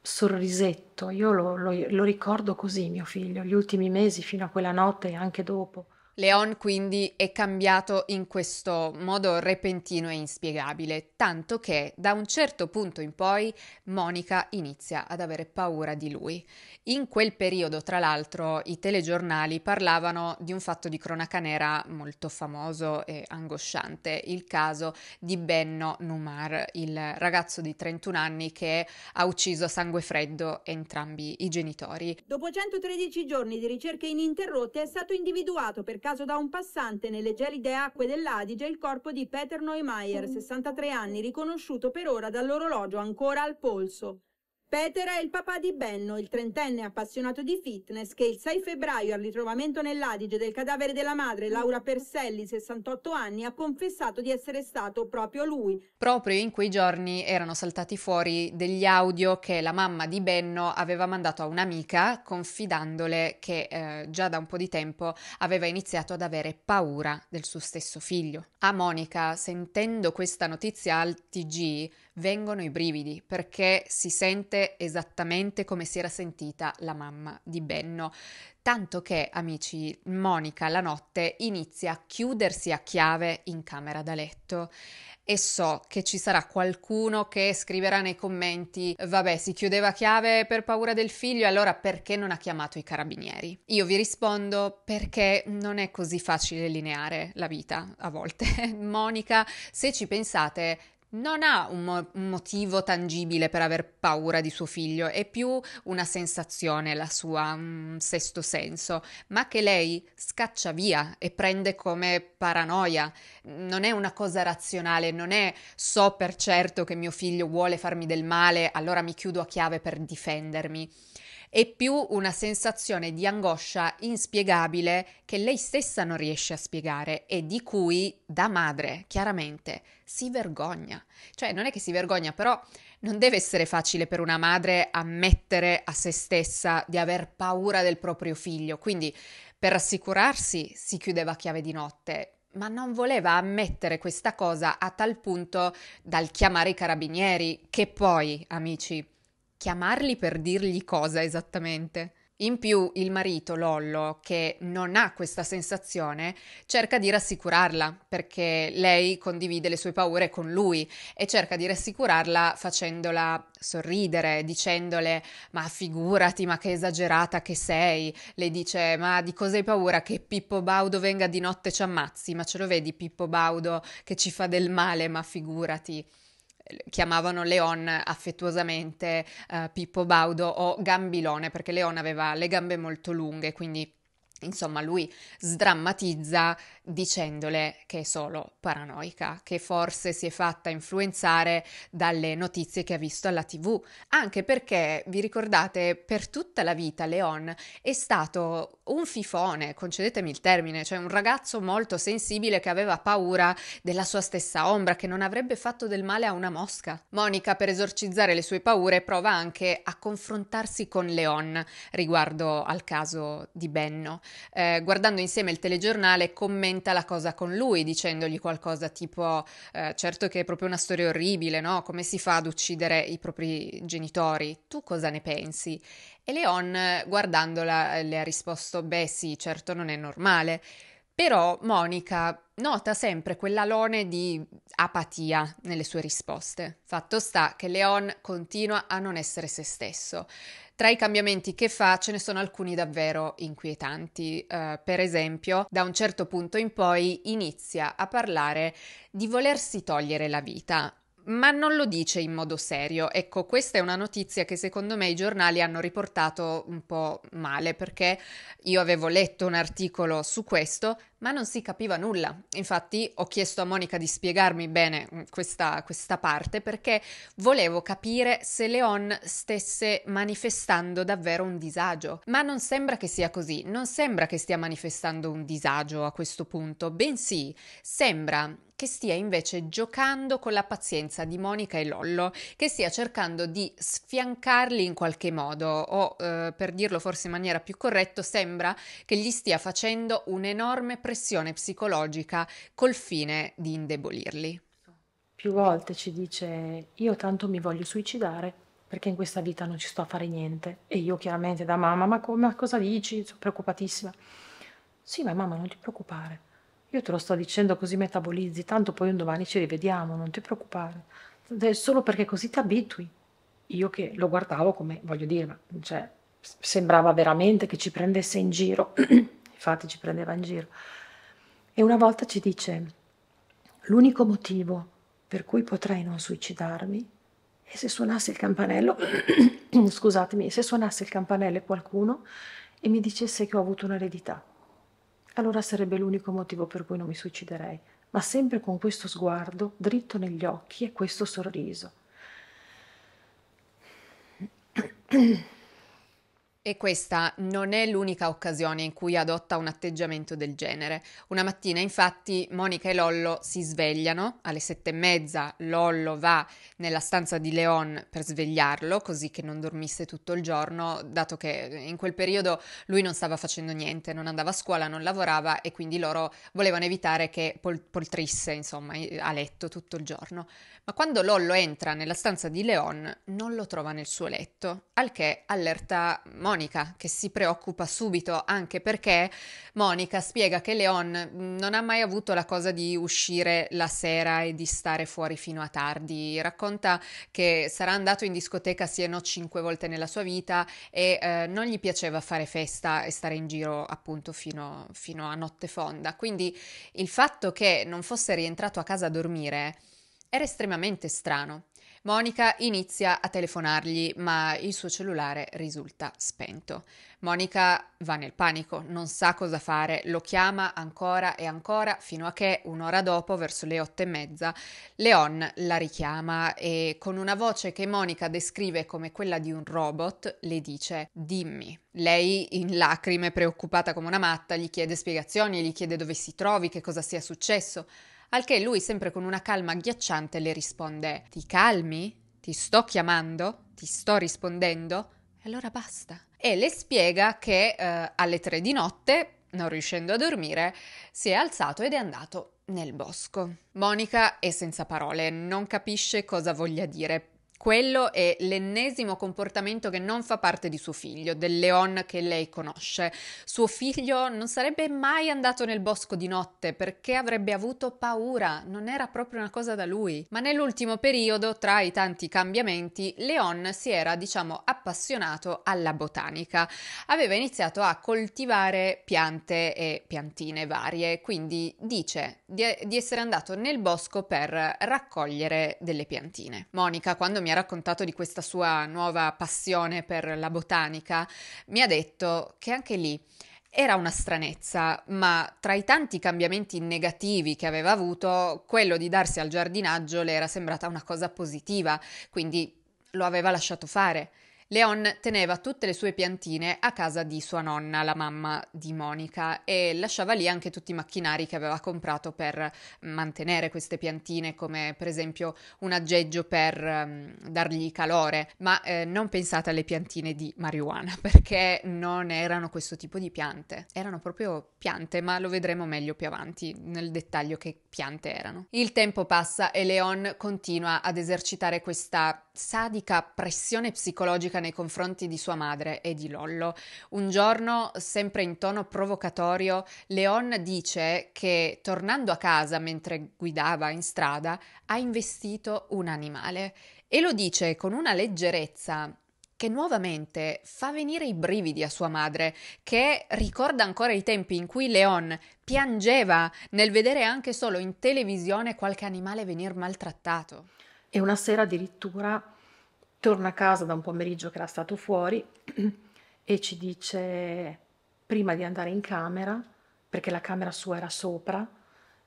sorrisetto, io lo, lo, lo ricordo così mio figlio, gli ultimi mesi fino a quella notte e anche dopo. Leon quindi è cambiato in questo modo repentino e inspiegabile, tanto che da un certo punto in poi Monica inizia ad avere paura di lui. In quel periodo, tra l'altro, i telegiornali parlavano di un fatto di cronaca nera molto famoso e angosciante, il caso di Benno Numar, il ragazzo di 31 anni che ha ucciso a sangue freddo entrambi i genitori. Dopo 113 giorni di ricerche ininterrotte è stato individuato per cercato da un passante nelle gelide acque dell'Adige il corpo di Peter Neumayer, 63 mm. anni, riconosciuto per ora dall'orologio ancora al polso. Peter è il papà di Benno, il trentenne appassionato di fitness che il 6 febbraio al ritrovamento nell'Adige del cadavere della madre Laura Perselli, 68 anni, ha confessato di essere stato proprio lui. Proprio in quei giorni erano saltati fuori degli audio che la mamma di Benno aveva mandato a un'amica confidandole che eh, già da un po' di tempo aveva iniziato ad avere paura del suo stesso figlio. A Monica, sentendo questa notizia al TG, vengono i brividi perché si sente esattamente come si era sentita la mamma di Benno. Tanto che, amici, Monica la notte inizia a chiudersi a chiave in camera da letto e so che ci sarà qualcuno che scriverà nei commenti vabbè si chiudeva a chiave per paura del figlio allora perché non ha chiamato i carabinieri io vi rispondo perché non è così facile lineare la vita a volte Monica se ci pensate non ha un, mo- un, motivo tangibile per aver paura di suo figlio, è più una sensazione, la sua, un sesto senso, ma che lei scaccia via e prende come paranoia. Non è una cosa razionale, non è so per certo che mio figlio vuole farmi del male, allora mi chiudo a chiave per difendermi è più una sensazione di angoscia inspiegabile che lei stessa non riesce a spiegare e di cui da madre chiaramente si vergogna. Cioè non è che si vergogna, però non deve essere facile per una madre ammettere a se stessa di aver paura del proprio figlio, quindi per rassicurarsi si chiudeva a chiave di notte, ma non voleva ammettere questa cosa a tal punto dal chiamare i carabinieri, che poi, amici, chiamarli per dirgli cosa esattamente. In più il marito, Lollo, che non ha questa sensazione, cerca di rassicurarla perché lei condivide le sue paure con lui e cerca di rassicurarla facendola sorridere, dicendole ma figurati, ma che esagerata che sei. Le dice ma di cosa hai paura che Pippo Baudo venga di notte e ci ammazzi, ma ce lo vedi Pippo Baudo che ci fa del male, ma figurati chiamavano Leon affettuosamente uh, Pippo Baudo o Gambilone perché Leon aveva le gambe molto lunghe, quindi Insomma, lui sdrammatizza dicendole che è solo paranoica, che forse si è fatta influenzare dalle notizie che ha visto alla TV, anche perché vi ricordate per tutta la vita Leon è stato un fifone, concedetemi il termine, cioè un ragazzo molto sensibile che aveva paura della sua stessa ombra, che non avrebbe fatto del male a una mosca. Monica per esorcizzare le sue paure prova anche a confrontarsi con Leon riguardo al caso di Benno eh, guardando insieme il telegiornale, commenta la cosa con lui, dicendogli qualcosa tipo: eh, Certo che è proprio una storia orribile, no? Come si fa ad uccidere i propri genitori? Tu cosa ne pensi? E Leon, guardandola, eh, le ha risposto: Beh, sì, certo, non è normale. Però Monica nota sempre quell'alone di apatia nelle sue risposte. Fatto sta che Leon continua a non essere se stesso. Tra i cambiamenti che fa ce ne sono alcuni davvero inquietanti. Uh, per esempio, da un certo punto in poi inizia a parlare di volersi togliere la vita, ma non lo dice in modo serio. Ecco, questa è una notizia che secondo me i giornali hanno riportato un po' male perché io avevo letto un articolo su questo, ma non si capiva nulla. Infatti ho chiesto a Monica di spiegarmi bene mm, questa, questa parte perché volevo capire se Leon stesse manifestando davvero un disagio. Ma non sembra che sia così, non sembra che stia manifestando un disagio a questo punto, bensì sembra che stia invece giocando con la pazienza di Monica e Lollo, che stia cercando di sfiancarli in qualche modo o, eh, per dirlo forse in maniera più corretta, sembra che gli stia facendo un'enorme pressione psicologica col fine di indebolirli. Più volte ci dice io tanto mi voglio suicidare perché in questa vita non ci sto a fare niente e io chiaramente da mamma ma, co- ma cosa dici? Sono preoccupatissima. Sì, ma mamma non ti preoccupare io te lo sto dicendo così metabolizzi, tanto poi un domani ci rivediamo, non ti preoccupare. È solo perché così ti abitui. Io che lo guardavo come, voglio dire, cioè, sembrava veramente che ci prendesse in giro, infatti ci prendeva in giro. E una volta ci dice, l'unico motivo per cui potrei non suicidarmi è se suonasse il campanello, scusatemi, se suonasse il campanello qualcuno e mi dicesse che ho avuto un'eredità allora sarebbe l'unico motivo per cui non mi suiciderei, ma sempre con questo sguardo dritto negli occhi e questo sorriso. E questa non è l'unica occasione in cui adotta un atteggiamento del genere. Una mattina, infatti, Monica e Lollo si svegliano alle sette e mezza. Lollo va nella stanza di Leon per svegliarlo, così che non dormisse tutto il giorno, dato che in quel periodo lui non stava facendo niente, non andava a scuola, non lavorava e quindi loro volevano evitare che pol- poltrisse, insomma, a letto tutto il giorno. Ma quando Lollo entra nella stanza di Leon, non lo trova nel suo letto, al che allerta Monica, che si preoccupa subito anche perché Monica spiega che Leon non ha mai avuto la cosa di uscire la sera e di stare fuori fino a tardi. Racconta che sarà andato in discoteca sì e no cinque volte nella sua vita e eh, non gli piaceva fare festa e stare in giro appunto fino, fino a notte fonda. Quindi il fatto che non fosse rientrato a casa a dormire era estremamente strano. Monica inizia a telefonargli, ma il suo cellulare risulta spento. Monica va nel panico, non sa cosa fare, lo chiama ancora e ancora fino a che un'ora dopo, verso le otto e mezza, Leon la richiama e con una voce che Monica descrive come quella di un robot le dice dimmi. Lei, in lacrime, preoccupata come una matta, gli chiede spiegazioni, gli chiede dove si trovi, che cosa sia successo. Al che lui, sempre con una calma agghiacciante, le risponde: Ti calmi? Ti sto chiamando? Ti sto rispondendo? E allora basta. E le spiega che eh, alle tre di notte, non riuscendo a dormire, si è alzato ed è andato nel bosco. Monica è senza parole, non capisce cosa voglia dire, quello è l'ennesimo comportamento che non fa parte di suo figlio, del leon che lei conosce. Suo figlio non sarebbe mai andato nel bosco di notte perché avrebbe avuto paura, non era proprio una cosa da lui. Ma nell'ultimo periodo, tra i tanti cambiamenti, Leon si era, diciamo, appassionato alla botanica. Aveva iniziato a coltivare piante e piantine varie, quindi dice di, di essere andato nel bosco per raccogliere delle piantine. Monica, quando mi ha raccontato di questa sua nuova passione per la botanica, mi ha detto che anche lì era una stranezza, ma tra i tanti cambiamenti negativi che aveva avuto, quello di darsi al giardinaggio le era sembrata una cosa positiva, quindi lo aveva lasciato fare. Leon teneva tutte le sue piantine a casa di sua nonna, la mamma di Monica, e lasciava lì anche tutti i macchinari che aveva comprato per mantenere queste piantine, come per esempio un aggeggio per um, dargli calore. Ma eh, non pensate alle piantine di marijuana, perché non erano questo tipo di piante. Erano proprio piante, ma lo vedremo meglio più avanti, nel dettaglio che piante erano. Il tempo passa e Leon continua ad esercitare questa sadica pressione psicologica nei confronti di sua madre e di Lollo. Un giorno, sempre in tono provocatorio, Leon dice che tornando a casa mentre guidava in strada ha investito un animale e lo dice con una leggerezza che nuovamente fa venire i brividi a sua madre, che ricorda ancora i tempi in cui Leon piangeva nel vedere anche solo in televisione qualche animale venir maltrattato. E una sera addirittura torna a casa da un pomeriggio che era stato fuori e ci dice prima di andare in camera, perché la camera sua era sopra,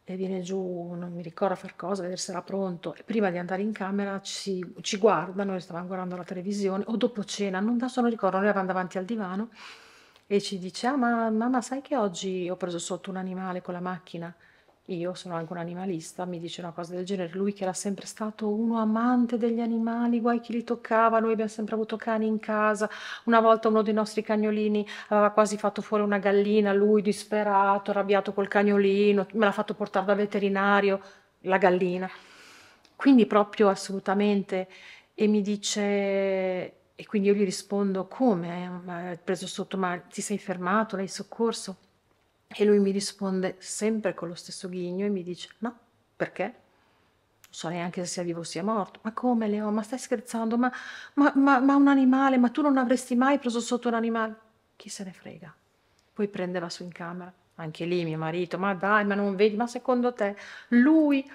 e viene giù, non mi ricordo a far cosa, a vedere se era pronto, e prima di andare in camera ci, ci guarda, noi stavamo guardando la televisione, o dopo cena, non da solo ricordo, noi eravamo davanti al divano, e ci dice, ah ma mamma sai che oggi ho preso sotto un animale con la macchina? io sono anche un animalista, mi dice una cosa del genere, lui che era sempre stato uno amante degli animali, guai chi li toccava, noi abbiamo sempre avuto cani in casa, una volta uno dei nostri cagnolini aveva quasi fatto fuori una gallina, lui disperato, arrabbiato col cagnolino, me l'ha fatto portare dal veterinario, la gallina. Quindi proprio assolutamente, e mi dice, e quindi io gli rispondo, come? Hai eh, preso sotto, ma ti sei fermato, l'hai soccorso? E lui mi risponde sempre con lo stesso ghigno e mi dice no, perché? Non so neanche se sia vivo o sia morto. Ma come Leo? Ma stai scherzando? Ma, ma, ma, ma un animale? Ma tu non avresti mai preso sotto un animale? Chi se ne frega? Poi prendeva su in camera. Anche lì mio marito, ma dai, ma non vedi, ma secondo te lui,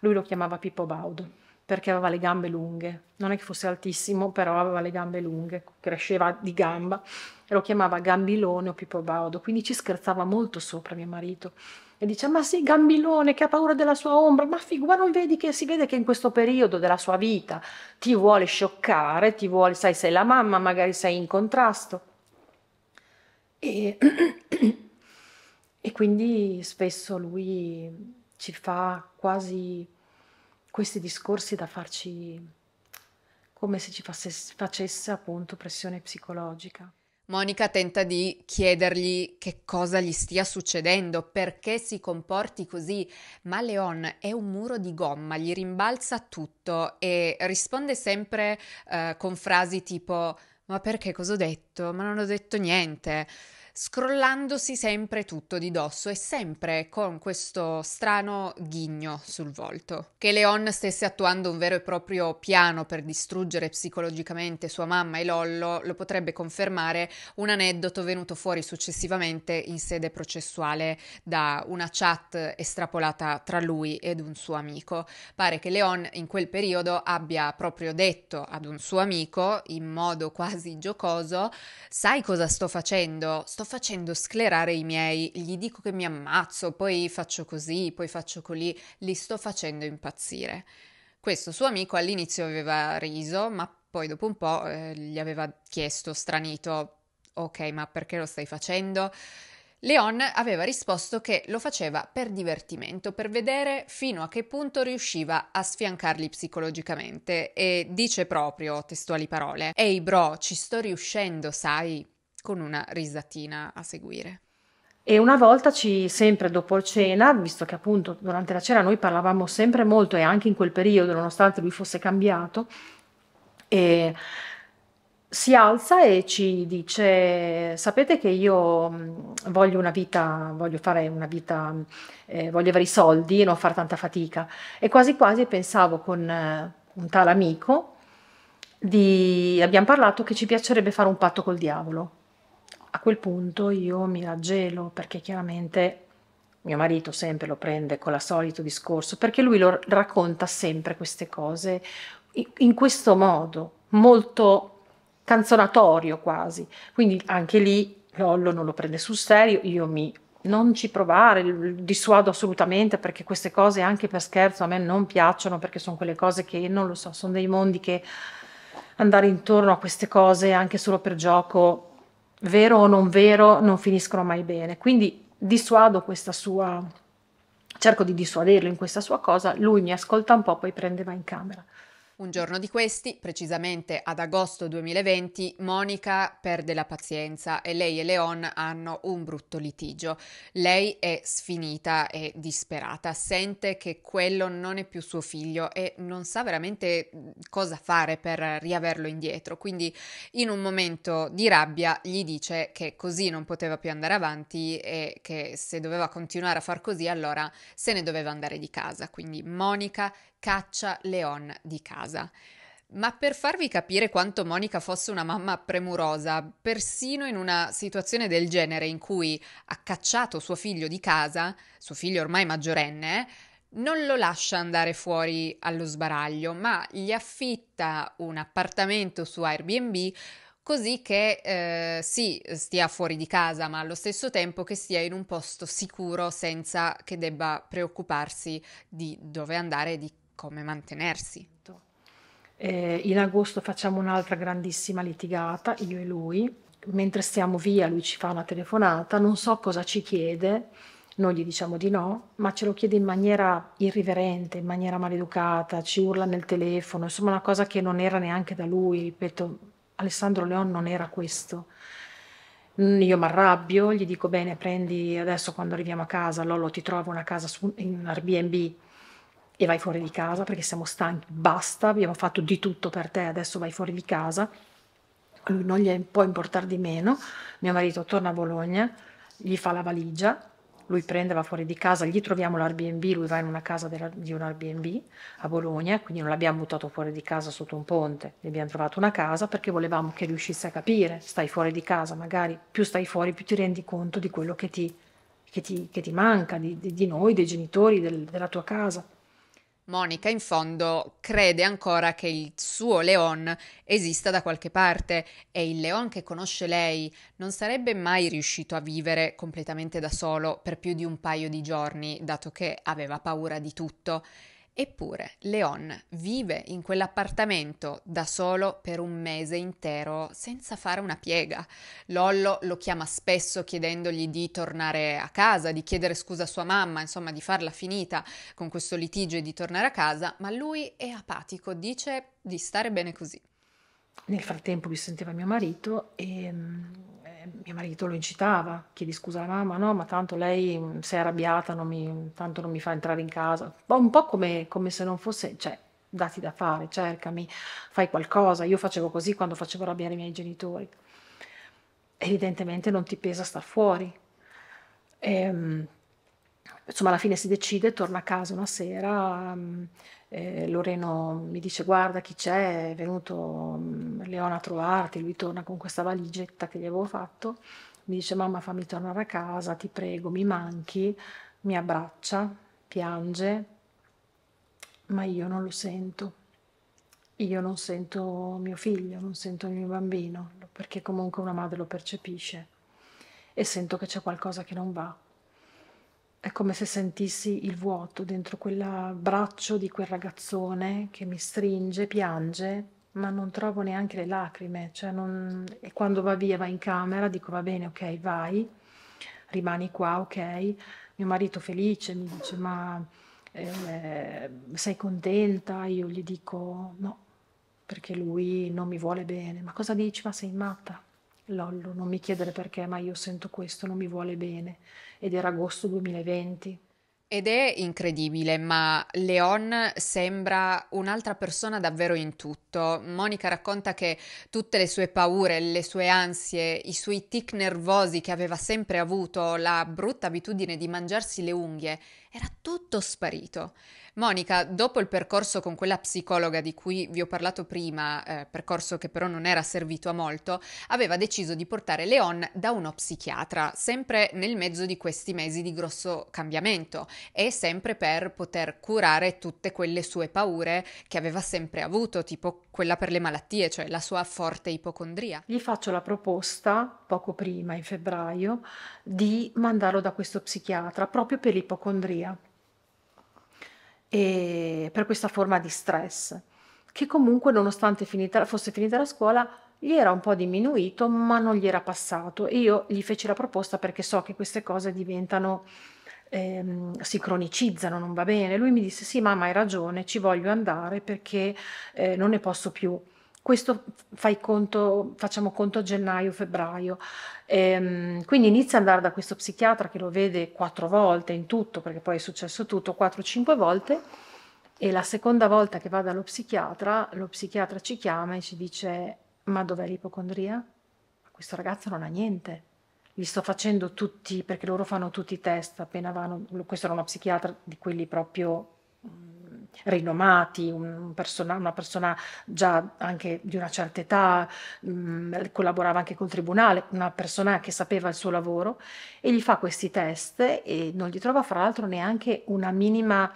lui lo chiamava Pippo Baudo perché aveva le gambe lunghe, non è che fosse altissimo, però aveva le gambe lunghe, cresceva di gamba e lo chiamava Gambilone o Pippo Baudo, quindi ci scherzava molto sopra mio marito. E dice, ma sì, Gambilone che ha paura della sua ombra, ma figura, non vedi che si vede che in questo periodo della sua vita ti vuole scioccare, ti vuole, sai, sei la mamma, magari sei in contrasto. E, e quindi spesso lui ci fa quasi questi discorsi da farci come se ci facesse, facesse appunto pressione psicologica. Monica tenta di chiedergli che cosa gli stia succedendo, perché si comporti così, ma Leon è un muro di gomma, gli rimbalza tutto e risponde sempre eh, con frasi tipo ma perché cosa ho detto? Ma non ho detto niente scrollandosi sempre tutto di dosso e sempre con questo strano ghigno sul volto. Che Leon stesse attuando un vero e proprio piano per distruggere psicologicamente sua mamma e Lollo lo potrebbe confermare un aneddoto venuto fuori successivamente in sede processuale da una chat estrapolata tra lui ed un suo amico. Pare che Leon in quel periodo abbia proprio detto ad un suo amico in modo quasi giocoso: Sai cosa sto facendo? Sto facendo sclerare i miei, gli dico che mi ammazzo, poi faccio così, poi faccio colì, li sto facendo impazzire. Questo suo amico all'inizio aveva riso, ma poi dopo un po' eh, gli aveva chiesto, stranito, ok, ma perché lo stai facendo? Leon aveva risposto che lo faceva per divertimento, per vedere fino a che punto riusciva a sfiancarli psicologicamente e dice proprio, testuali parole, Ehi bro, ci sto riuscendo, sai? con una risatina a seguire. E una volta ci, sempre dopo cena, visto che appunto durante la cena noi parlavamo sempre molto e anche in quel periodo, nonostante lui fosse cambiato, e si alza e ci dice: Sapete che io voglio una vita, voglio fare una vita, eh, voglio avere i soldi e non fare tanta fatica. E quasi quasi pensavo con eh, un tale amico di abbiamo parlato che ci piacerebbe fare un patto col diavolo a quel punto io mi raggelo perché chiaramente mio marito sempre lo prende con la solito discorso perché lui lo racconta sempre queste cose in questo modo molto canzonatorio quasi quindi anche lì Lollo non lo prende sul serio io mi non ci provare, dissuado assolutamente perché queste cose anche per scherzo a me non piacciono perché sono quelle cose che non lo so, sono dei mondi che andare intorno a queste cose anche solo per gioco vero o non vero, non finiscono mai bene. Quindi dissuado questa sua, cerco di dissuaderlo in questa sua cosa, lui mi ascolta un po', poi prende va in camera. Un giorno di questi, precisamente ad agosto 2020, Monica perde la pazienza e lei e Leon hanno un brutto litigio. Lei è sfinita e disperata, sente che quello non è più suo figlio e non sa veramente cosa fare per riaverlo indietro. Quindi in un momento di rabbia gli dice che così non poteva più andare avanti e che se doveva continuare a far così allora se ne doveva andare di casa. Quindi Monica caccia Leon di casa. Ma per farvi capire quanto Monica fosse una mamma premurosa, persino in una situazione del genere in cui ha cacciato suo figlio di casa, suo figlio ormai maggiorenne, non lo lascia andare fuori allo sbaraglio, ma gli affitta un appartamento su Airbnb così che eh, sì, stia fuori di casa, ma allo stesso tempo che stia in un posto sicuro senza che debba preoccuparsi di dove andare e di come mantenersi. Eh, in agosto facciamo un'altra grandissima litigata, io e lui. Mentre stiamo via lui ci fa una telefonata, non so cosa ci chiede, noi gli diciamo di no, ma ce lo chiede in maniera irriverente, in maniera maleducata, ci urla nel telefono, insomma una cosa che non era neanche da lui, ripeto, Alessandro Leon non era questo. Mm, io mi arrabbio, gli dico bene, prendi adesso quando arriviamo a casa, Lollo ti trovo una casa su, in Airbnb e vai fuori di casa perché siamo stanchi, basta, abbiamo fatto di tutto per te, adesso vai fuori di casa. Lui non gli può importare di meno, mio marito torna a Bologna, gli fa la valigia, lui prende, va fuori di casa, gli troviamo l'Airbnb, lui va in una casa di un Airbnb a Bologna, quindi non l'abbiamo buttato fuori di casa sotto un ponte, gli abbiamo trovato una casa perché volevamo che riuscisse a capire, stai fuori di casa, magari più stai fuori più ti rendi conto di quello che ti, che ti, che ti manca, di, di, noi, dei genitori, del, della tua casa. Monica in fondo crede ancora che il suo Leon esista da qualche parte e il Leon che conosce lei non sarebbe mai riuscito a vivere completamente da solo per più di un paio di giorni, dato che aveva paura di tutto. Eppure, Leon vive in quell'appartamento da solo per un mese intero senza fare una piega. Lollo lo chiama spesso chiedendogli di tornare a casa, di chiedere scusa a sua mamma, insomma di farla finita con questo litigio e di tornare a casa, ma lui è apatico, dice di stare bene così. Nel frattempo mi sentiva mio marito e mm, mio marito lo incitava, chiedi scusa alla mamma, no, ma tanto lei mh, mm, se è arrabbiata non mi, tanto non mi fa entrare in casa, boh, un po' come, come se non fosse, cioè, dati da fare, cercami, fai qualcosa. Io facevo così quando facevo arrabbiare i miei genitori. Evidentemente non ti pesa star fuori. Ehm, insomma, alla fine si decide, torna a casa una sera. mh, mm, eh, Loreno mi dice guarda chi c'è, è venuto mm, Leona a trovarti, lui torna con questa valigetta che gli avevo fatto, mi dice mamma fammi tornare a casa, ti prego, mi manchi, mi abbraccia, piange, ma io non lo sento. Io non sento mio figlio, non sento il mio bambino, perché comunque una madre lo percepisce e sento che c'è qualcosa che non va è come se sentissi il vuoto dentro quell'abbraccio di quel ragazzone che mi stringe, piange, ma non trovo neanche le lacrime. Cioè non... E quando va via, va in camera, dico va bene, ok, vai, rimani qua, ok. Mio marito felice mi dice ma eh, sei contenta? Io gli dico no, perché lui non mi vuole bene. Ma cosa dici? Ma sei matta? Lollo, non mi chiedere perché, ma io sento questo, non mi vuole bene. Ed era agosto 2020. Ed è incredibile, ma Leon sembra un'altra persona davvero in tutto. Monica racconta che tutte le sue paure, le sue ansie, i suoi tic nervosi che aveva sempre avuto, la brutta abitudine di mangiarsi le unghie era tutto sparito. Monica, dopo il percorso con quella psicologa di cui vi ho parlato prima, eh, percorso che però non era servito a molto, aveva deciso di portare Leon da uno psichiatra, sempre nel mezzo di questi mesi di grosso cambiamento e sempre per poter curare tutte quelle sue paure che aveva sempre avuto, tipo quella per le malattie, cioè la sua forte ipocondria. Gli faccio la proposta, poco prima, in febbraio, di mandarlo da questo psichiatra proprio per l'ipocondria ansia e per questa forma di stress, che comunque nonostante finita, fosse finita la scuola gli era un po' diminuito ma non gli era passato e io gli feci la proposta perché so che queste cose diventano, ehm, si cronicizzano, non va bene. Lui mi disse sì mamma hai ragione, ci voglio andare perché eh, non ne posso più questo fai conto, facciamo conto gennaio, febbraio. Ehm, quindi inizia ad andare da questo psichiatra che lo vede quattro volte in tutto, perché poi è successo tutto, quattro, cinque volte. E la seconda volta che va dallo psichiatra, lo psichiatra ci chiama e ci dice: Ma dov'è l'ipocondria? Questo ragazzo non ha niente. Gli sto facendo tutti, perché loro fanno tutti i test appena vanno. Questo era uno psichiatra di quelli proprio rinomati, un persona, una persona già anche di una certa età, mh, mm, collaborava anche col tribunale, una persona che sapeva il suo lavoro e gli fa questi test e non gli trova fra l'altro neanche una minima,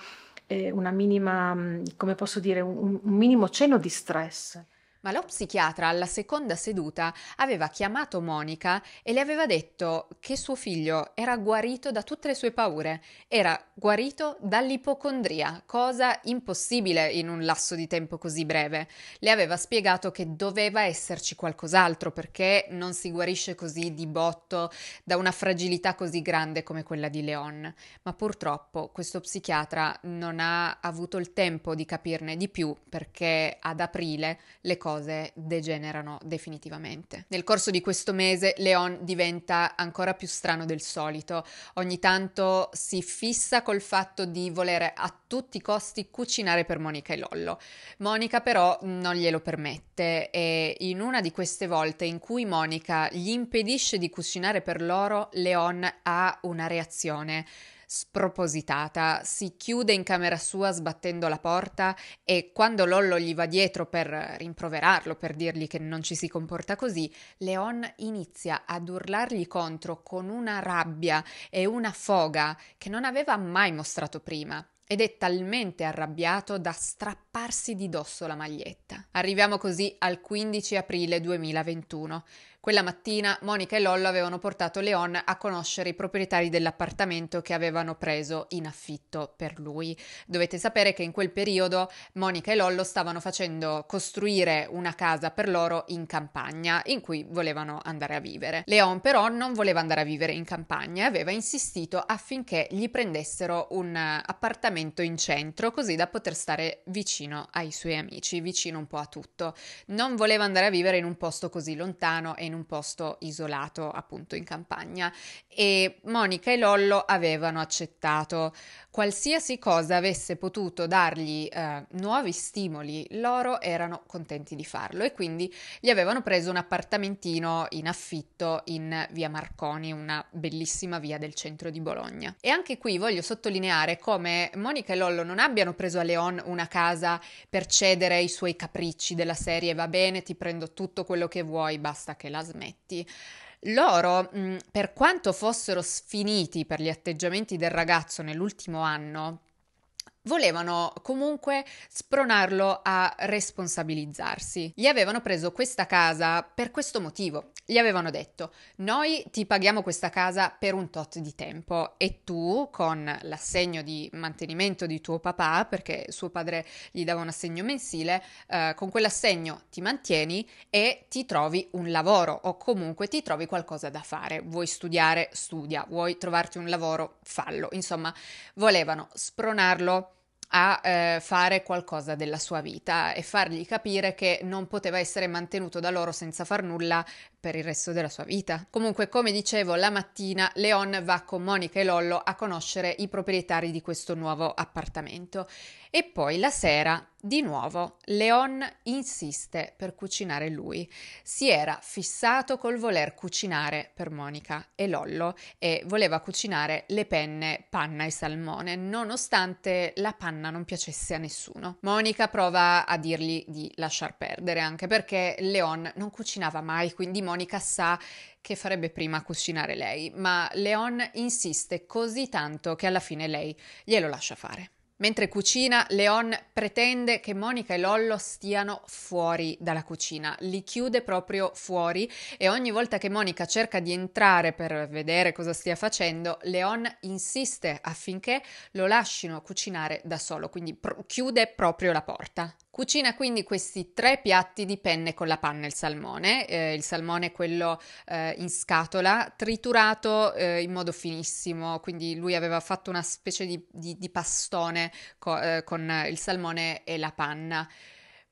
eh, una minima mm, come posso dire, un, un minimo cenno di stress. Ma lo psichiatra alla seconda seduta aveva chiamato Monica e le aveva detto che suo figlio era guarito da tutte le sue paure, era guarito dall'ipocondria, cosa impossibile in un lasso di tempo così breve. Le aveva spiegato che doveva esserci qualcos'altro perché non si guarisce così di botto da una fragilità così grande come quella di Leon. Ma purtroppo questo psichiatra non ha avuto il tempo di capirne di più perché ad aprile le cose cose degenerano definitivamente. Nel corso di questo mese Leon diventa ancora più strano del solito, ogni tanto si fissa col fatto di volere a tutti i costi cucinare per Monica e Lollo. Monica però non glielo permette e in una di queste volte in cui Monica gli impedisce di cucinare per loro, Leon ha una reazione spropositata, si chiude in camera sua sbattendo la porta e quando Lollo gli va dietro per rimproverarlo, per dirgli che non ci si comporta così, Leon inizia ad urlargli contro con una rabbia e una foga che non aveva mai mostrato prima ed è talmente arrabbiato da strapparsi di dosso la maglietta. Arriviamo così al 15 aprile 2021. Quella mattina Monica e Lollo avevano portato Leon a conoscere i proprietari dell'appartamento che avevano preso in affitto per lui. Dovete sapere che in quel periodo Monica e Lollo stavano facendo costruire una casa per loro in campagna in cui volevano andare a vivere. Leon però non voleva andare a vivere in campagna e aveva insistito affinché gli prendessero un appartamento in centro così da poter stare vicino ai suoi amici, vicino un po' a tutto. Non voleva andare a vivere in un posto così lontano e in un posto isolato, appunto in campagna. E Monica e Lollo avevano accettato. Qualsiasi cosa avesse potuto dargli eh, nuovi stimoli, loro erano contenti di farlo e quindi gli avevano preso un appartamentino in affitto in via Marconi, una bellissima via del centro di Bologna. E anche qui voglio sottolineare come Monica e Lollo non abbiano preso a Leon una casa per cedere ai suoi capricci della serie va bene, ti prendo tutto quello che vuoi, basta che la smetti. Loro, mm, per quanto fossero sfiniti per gli atteggiamenti del ragazzo nell'ultimo anno, volevano comunque spronarlo a responsabilizzarsi. Gli avevano preso questa casa per questo motivo, gli avevano detto noi ti paghiamo questa casa per un tot di tempo e tu con l'assegno di mantenimento di tuo papà, perché suo padre gli dava un assegno mensile, eh, con quell'assegno ti mantieni e ti trovi un lavoro o comunque ti trovi qualcosa da fare. Vuoi studiare, studia, vuoi trovarti un lavoro, fallo. Insomma, volevano spronarlo a eh, fare qualcosa della sua vita e fargli capire che non poteva essere mantenuto da loro senza far nulla per il resto della sua vita. Comunque, come dicevo, la mattina Leon va con Monica e Lollo a conoscere i proprietari di questo nuovo appartamento e poi la sera, di nuovo, Leon insiste per cucinare lui. Si era fissato col voler cucinare per Monica e Lollo e voleva cucinare le penne panna e salmone, nonostante la panna non piacesse a nessuno. Monica prova a dirgli di lasciar perdere, anche perché Leon non cucinava mai, quindi Monica sa che farebbe prima cucinare lei, ma Leon insiste così tanto che alla fine lei glielo lascia fare. Mentre cucina, Leon pretende che Monica e Lollo stiano fuori dalla cucina, li chiude proprio fuori e ogni volta che Monica cerca di entrare per vedere cosa stia facendo, Leon insiste affinché lo lasciano cucinare da solo, quindi pro- chiude proprio la porta. Cucina quindi questi tre piatti di penne con la panna e il salmone, eh, il salmone è quello eh, in scatola, triturato eh, in modo finissimo, quindi lui aveva fatto una specie di, di, di pastone co- eh, con il salmone e la panna.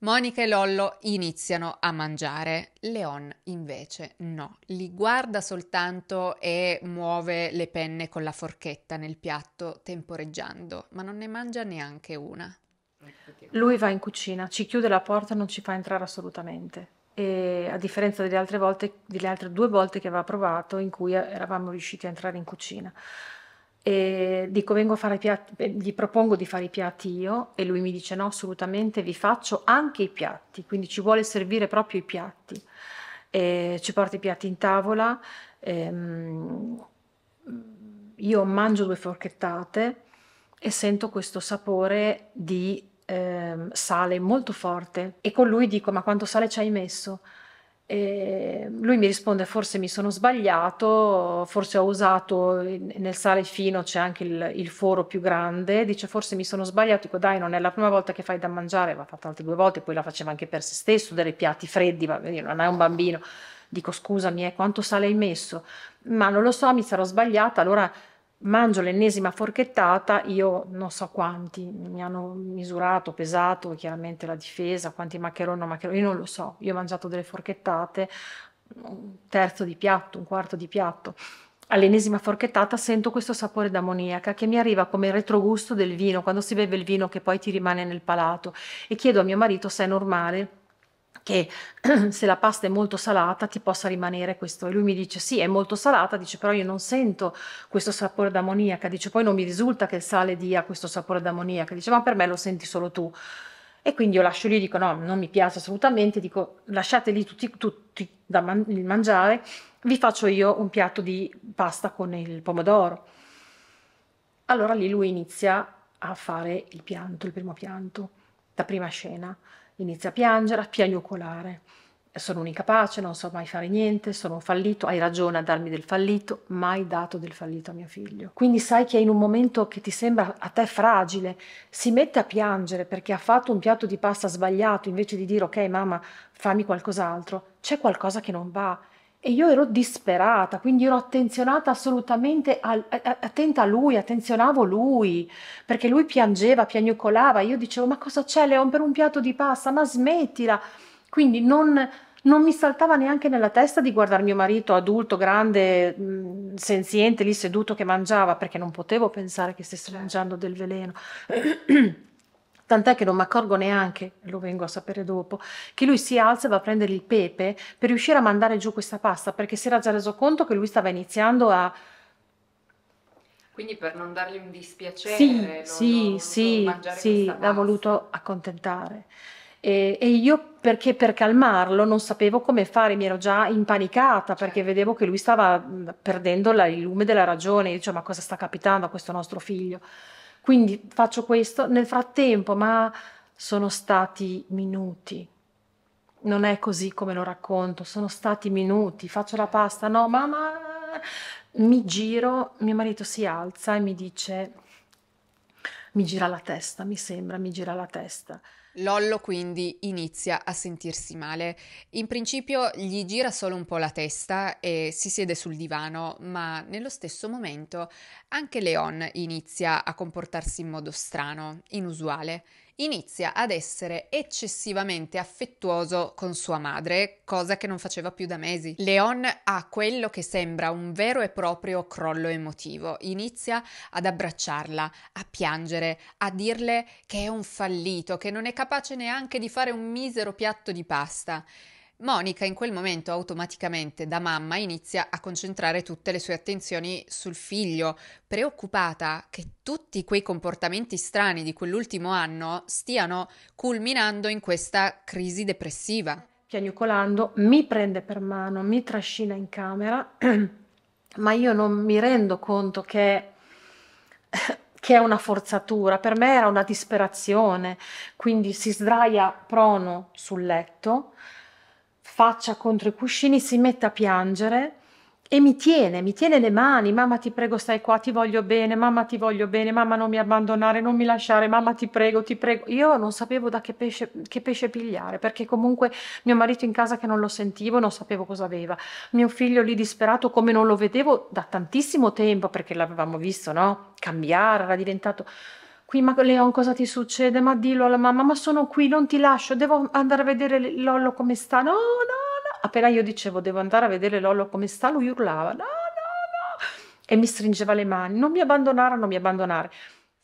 Monica e Lollo iniziano a mangiare, Leon invece no, li guarda soltanto e muove le penne con la forchetta nel piatto temporeggiando, ma non ne mangia neanche una. Lui va in cucina, ci chiude la porta, non ci fa entrare assolutamente. E a differenza delle altre, volte, delle altre due volte che aveva provato, in cui eravamo riusciti a entrare in cucina. E dico vengo a fare i piatti, eh, gli propongo di fare i piatti io e lui mi dice no assolutamente vi faccio anche i piatti, quindi ci vuole servire proprio i piatti. E ci porta i piatti in tavola, ehm, io mangio due forchettate, e sento questo sapore di eh, sale molto forte e con lui dico ma quanto sale ci hai messo? E lui mi risponde forse mi sono sbagliato, forse ho usato nel sale fino c'è anche il, il, foro più grande, dice forse mi sono sbagliato, dico dai non è la prima volta che fai da mangiare, va fatta altre due volte, poi la faceva anche per se stesso, delle piatti freddi, ma non è un bambino, dico scusami eh, quanto sale hai messo? Ma non lo so, mi sarò sbagliata, allora mangio l'ennesima forchettata, io non so quanti, mi hanno misurato, pesato, chiaramente la difesa, quanti maccheroni, o maccheroni, io non lo so, io ho mangiato delle forchettate, un terzo di piatto, un quarto di piatto. All'ennesima forchettata sento questo sapore d'ammoniaca che mi arriva come retrogusto del vino, quando si beve il vino che poi ti rimane nel palato e chiedo a mio marito se è normale che se la pasta è molto salata ti possa rimanere questo. E lui mi dice sì, è molto salata, dice però io non sento questo sapore d'ammoniaca, dice poi non mi risulta che il sale dia questo sapore d'ammoniaca, dice ma per me lo senti solo tu. E quindi io lascio lì, dico no, non mi piace assolutamente, dico lasciate lì tutti, tutti da man- mangiare, vi faccio io un piatto di pasta con il pomodoro. Allora lì lui inizia a fare il pianto, il primo pianto, la prima scena inizia a piangere, a piagnucolare. Sono un incapace, non so mai fare niente, sono un fallito, hai ragione a darmi del fallito, mai dato del fallito a mio figlio. Quindi sai che in un momento che ti sembra a te fragile, si mette a piangere perché ha fatto un piatto di pasta sbagliato, invece di dire ok mamma fammi qualcos'altro, c'è qualcosa che non va e io ero disperata, quindi ero attenzionata assolutamente, al, attenta a lui, attenzionavo lui, perché lui piangeva, piagnucolava, io dicevo ma cosa c'è Leon per un piatto di pasta, ma smettila. Quindi non, non mi saltava neanche nella testa di guardare mio marito adulto, grande, senziente, lì seduto che mangiava, perché non potevo pensare che stesse certo. mangiando del veleno. tant'è che non mi accorgo neanche, lo vengo a sapere dopo, che lui si alza e va a prendere il pepe per riuscire a mandare giù questa pasta, perché si era già reso conto che lui stava iniziando a... Quindi per non dargli un dispiacere, sì, non, sì, non, sì, non sì, l'ha voluto accontentare. E, e, io perché per calmarlo non sapevo come fare, mi ero già impanicata perché certo. vedevo che lui stava mm, perdendo la, il lume della ragione, io dicevo ma cosa sta capitando a questo nostro figlio? Quindi faccio questo, nel frattempo, ma sono stati minuti. Non è così come lo racconto, sono stati minuti, faccio la pasta, no, mamma, mi giro, mio marito si alza e mi dice, mi gira la testa, mi sembra, mi gira la testa. Lollo quindi inizia a sentirsi male. In principio gli gira solo un po' la testa e si siede sul divano, ma nello stesso momento anche Leon inizia a comportarsi in modo strano, inusuale inizia ad essere eccessivamente affettuoso con sua madre, cosa che non faceva più da mesi. Leon ha quello che sembra un vero e proprio crollo emotivo, inizia ad abbracciarla, a piangere, a dirle che è un fallito, che non è capace neanche di fare un misero piatto di pasta. Monica in quel momento automaticamente da mamma inizia a concentrare tutte le sue attenzioni sul figlio, preoccupata che tutti quei comportamenti strani di quell'ultimo anno stiano culminando in questa crisi depressiva. Piagnucolando mi prende per mano, mi trascina in camera, ma io non mi rendo conto che che è una forzatura, per me era una disperazione, quindi si sdraia prono sul letto, faccia contro i cuscini, si mette a piangere e mi tiene, mi tiene le mani, mamma ti prego stai qua, ti voglio bene, mamma ti voglio bene, mamma non mi abbandonare, non mi lasciare, mamma ti prego, ti prego. Io non sapevo da che pesce, che pesce pigliare, perché comunque mio marito in casa che non lo sentivo, non sapevo cosa aveva. Mio figlio lì disperato come non lo vedevo da tantissimo tempo, perché l'avevamo visto, no? Cambiare, era diventato qui ma Leon cosa ti succede? Ma dillo alla mamma, ma sono qui, non ti lascio, devo andare a vedere Lollo come sta. No, no, no. Appena io dicevo devo andare a vedere Lollo come sta, lui urlava, no, no, no. E mi stringeva le mani, non mi abbandonare, non mi abbandonare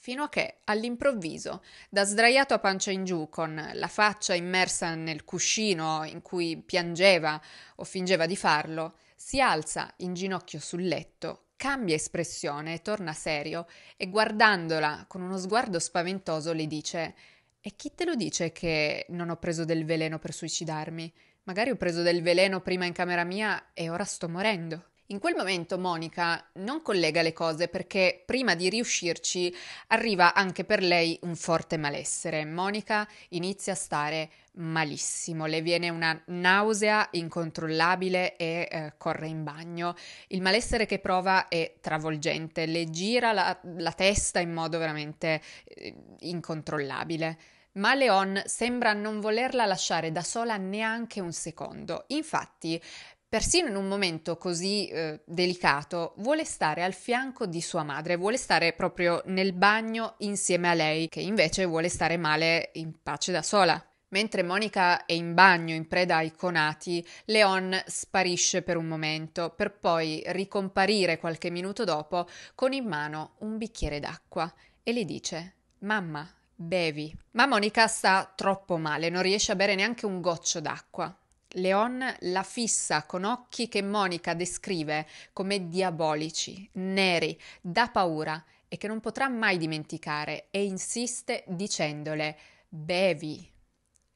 fino a che, all'improvviso, da sdraiato a pancia in giù, con la faccia immersa nel cuscino in cui piangeva o fingeva di farlo, si alza in ginocchio sul letto cambia espressione, torna serio e guardandola con uno sguardo spaventoso le dice E chi te lo dice che non ho preso del veleno per suicidarmi? Magari ho preso del veleno prima in camera mia e ora sto morendo. In quel momento Monica non collega le cose perché prima di riuscirci arriva anche per lei un forte malessere. Monica inizia a stare malissimo, le viene una nausea incontrollabile e eh, corre in bagno. Il malessere che prova è travolgente, le gira la, la testa in modo veramente eh, incontrollabile. Ma Leon sembra non volerla lasciare da sola neanche un secondo. Infatti, persino in un momento così eh, delicato, vuole stare al fianco di sua madre, vuole stare proprio nel bagno insieme a lei, che invece vuole stare male in pace da sola. Mentre Monica è in bagno in preda ai conati, Leon sparisce per un momento, per poi ricomparire qualche minuto dopo con in mano un bicchiere d'acqua e le dice: Mamma, bevi. Ma Monica sta troppo male, non riesce a bere neanche un goccio d'acqua. Leon la fissa con occhi che Monica descrive come diabolici, neri, da paura e che non potrà mai dimenticare e insiste dicendole bevi.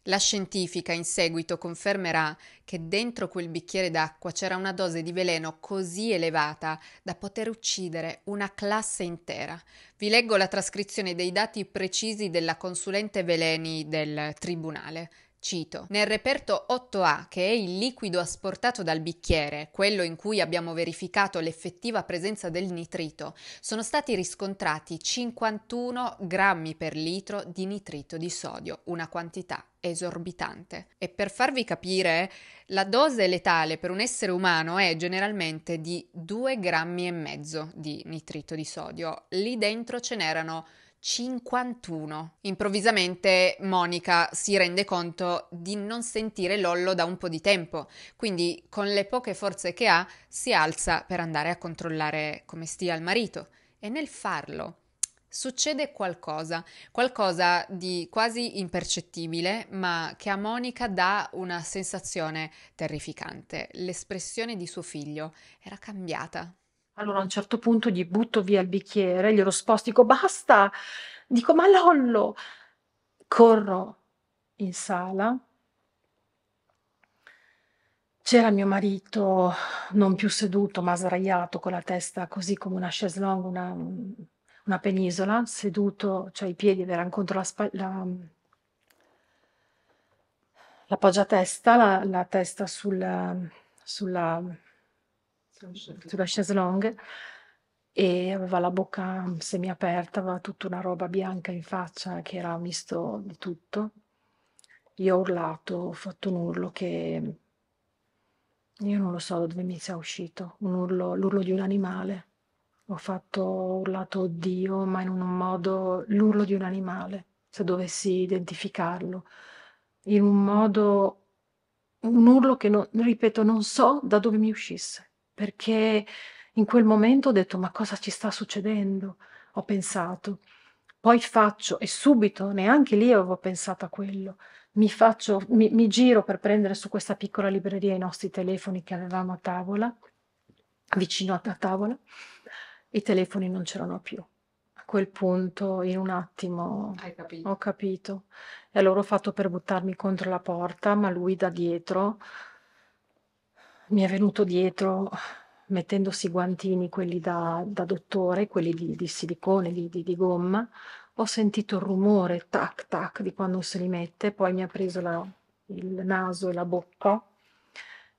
La scientifica in seguito confermerà che dentro quel bicchiere d'acqua c'era una dose di veleno così elevata da poter uccidere una classe intera. Vi leggo la trascrizione dei dati precisi della consulente veleni del tribunale. Cito, nel reperto 8A, che è il liquido asportato dal bicchiere, quello in cui abbiamo verificato l'effettiva presenza del nitrito, sono stati riscontrati 51 grammi per litro di nitrito di sodio, una quantità esorbitante. E per farvi capire, la dose letale per un essere umano è generalmente di 2 grammi e mezzo di nitrito di sodio. Lì dentro ce n'erano 51. Improvvisamente Monica si rende conto di non sentire Lollo da un po' di tempo, quindi con le poche forze che ha si alza per andare a controllare come stia il marito e nel farlo succede qualcosa, qualcosa di quasi impercettibile, ma che a Monica dà una sensazione terrificante. L'espressione di suo figlio era cambiata. Allora a un certo punto gli butto via il bicchiere, glielo sposto, dico basta, dico ma Lollo, corro in sala, c'era mio marito non più seduto ma sdraiato con la testa così come una chaise longue, una, una penisola, seduto, cioè i piedi erano contro la, spa- la, la poggiatesta, la, la testa sulla, sulla sulla chaise longue e aveva la bocca semiaperta, aveva tutta una roba bianca in faccia che era misto di tutto. Io ho urlato, ho fatto un urlo che io non lo so da dove mi sia uscito, un urlo, l'urlo di un animale. Ho fatto, ho urlato oddio, ma in un modo, l'urlo di un animale, se dovessi identificarlo, in un modo, un urlo che, non, ripeto, non so da dove mi uscisse perché in quel momento ho detto ma cosa ci sta succedendo? Ho pensato. Poi faccio, e subito, neanche lì avevo pensato a quello, mi, faccio, mi, mi giro per prendere su questa piccola libreria i nostri telefoni che avevamo a tavola, vicino a tavola, i telefoni non c'erano più A quel punto, in un attimo, capito. ho capito. E allora ho fatto per buttarmi contro la porta, ma lui da dietro mi è venuto dietro mettendosi i guantini, quelli da, da dottore, quelli di, di silicone, di, di, di, gomma, ho sentito il rumore tac tac di quando se li mette, poi mi ha preso la, il naso e la bocca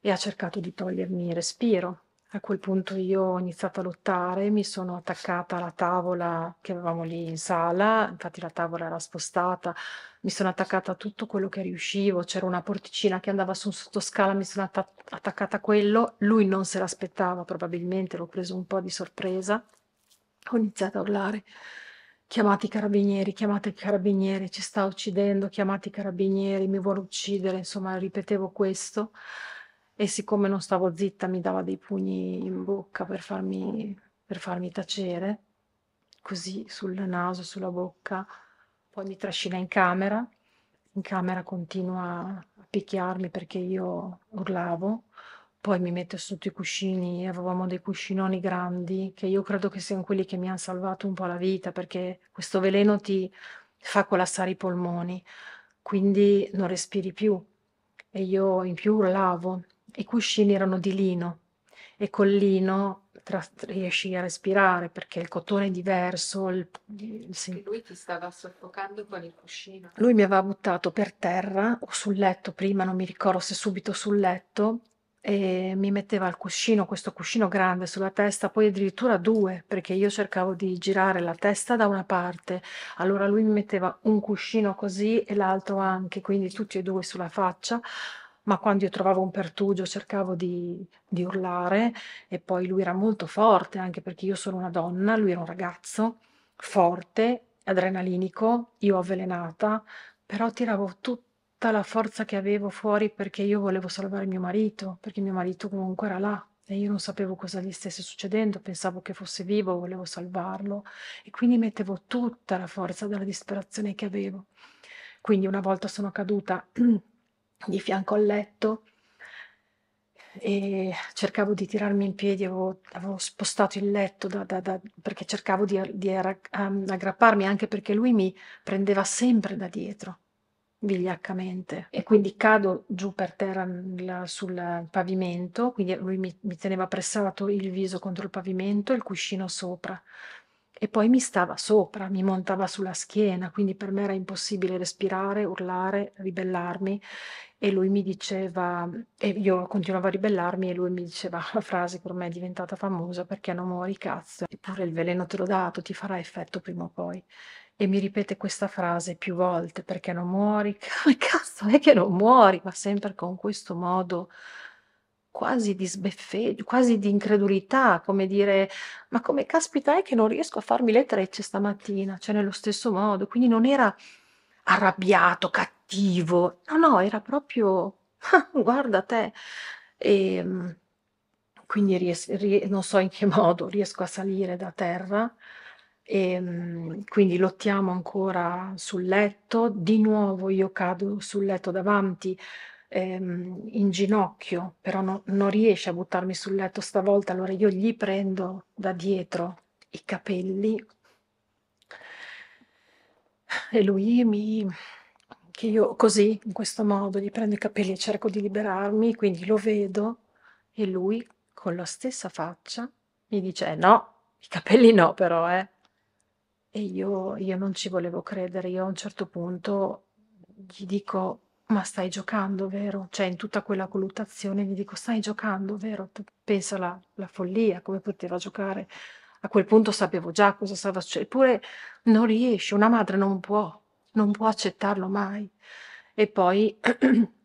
e ha cercato di togliermi il respiro. A quel punto io ho iniziato a lottare, mi sono attaccata alla tavola che avevamo lì in sala, infatti la tavola era spostata, mi sono attaccata a tutto quello che riuscivo, c'era una porticina che andava su un sottoscala, mi sono atta- attaccata a quello, lui non se l'aspettava probabilmente, l'ho preso un po' di sorpresa, ho iniziato a urlare, chiamate i carabinieri, chiamate i carabinieri, ci sta uccidendo, chiamate i carabinieri, mi vuole uccidere, insomma ripetevo questo e siccome non stavo zitta mi dava dei pugni in bocca per farmi, per farmi tacere, così sul naso, sulla bocca, poi mi trascina in camera, in camera continua a picchiarmi perché io urlavo, poi mi mette sotto i cuscini, avevamo dei cuscinoni grandi che io credo che siano quelli che mi hanno salvato un po' la vita perché questo veleno ti fa collassare i polmoni, quindi non respiri più e io in più urlavo i cuscini erano di lino e col lino tras- riesci a respirare perché il cotone è diverso. il- il sen- Lui ti stava soffocando con il cuscino. Lui mi aveva buttato per terra o sul letto prima, non mi ricordo se subito sul letto, e mi metteva il cuscino, questo cuscino grande sulla testa, poi addirittura due, perché io cercavo di girare la testa da una parte, allora lui mi metteva un cuscino così e l'altro anche, quindi tutti e due sulla faccia ma quando io trovavo un pertugio cercavo di, di urlare e poi lui era molto forte, anche perché io sono una donna, lui era un ragazzo forte, adrenalinico, io avvelenata, però tiravo tutta la forza che avevo fuori perché io volevo salvare mio marito, perché mio marito comunque era là e io non sapevo cosa gli stesse succedendo, pensavo che fosse vivo, volevo salvarlo e quindi mettevo tutta la forza della disperazione che avevo. Quindi una volta sono caduta di fianco al letto e cercavo di tirarmi in piedi, avevo, avevo spostato il letto da, da, da, perché cercavo di, di ehm, aggrapparmi anche perché lui mi prendeva sempre da dietro vigliaccamente e quindi cado giù per terra la, sul pavimento, quindi lui mi, mi teneva pressato il viso contro il pavimento e il cuscino sopra e poi mi stava sopra, mi montava sulla schiena, quindi per me era impossibile respirare, urlare, ribellarmi e lui mi diceva, e io continuavo a ribellarmi e lui mi diceva la frase che ormai è diventata famosa perché non muori cazzo, eppure il veleno te l'ho dato, ti farà effetto prima o poi. E mi ripete questa frase più volte, perché non muori, cazzo è che non muori, ma sempre con questo modo quasi di sbeffeggi quasi di incredulità, come dire: "Ma come caspita è che non riesco a farmi le trecce stamattina?" Cioè nello stesso modo. Quindi non era arrabbiato, cattivo, no, no, era proprio: guarda te". e ehm, quindi ries rie non so in che modo riesco a salire da terra, e ehm, quindi lottiamo ancora sul letto, di nuovo io cado sul letto davanti ehm, in ginocchio, però no, non riesce a buttarmi sul letto stavolta, allora io gli prendo da dietro i capelli e lui mi... che io così, in questo modo, gli prendo i capelli e cerco di liberarmi, quindi lo vedo e lui con la stessa faccia mi dice eh no, i capelli no però eh. E io, io non ci volevo credere, io a un certo punto gli dico ma stai giocando, vero? Cioè in tutta quella colluttazione gli dico: "Stai giocando, vero?" pensa la la follia, come poteva giocare. A quel punto sapevo già cosa stava succe eppure non riesce, una madre non può, non può accettarlo mai. E poi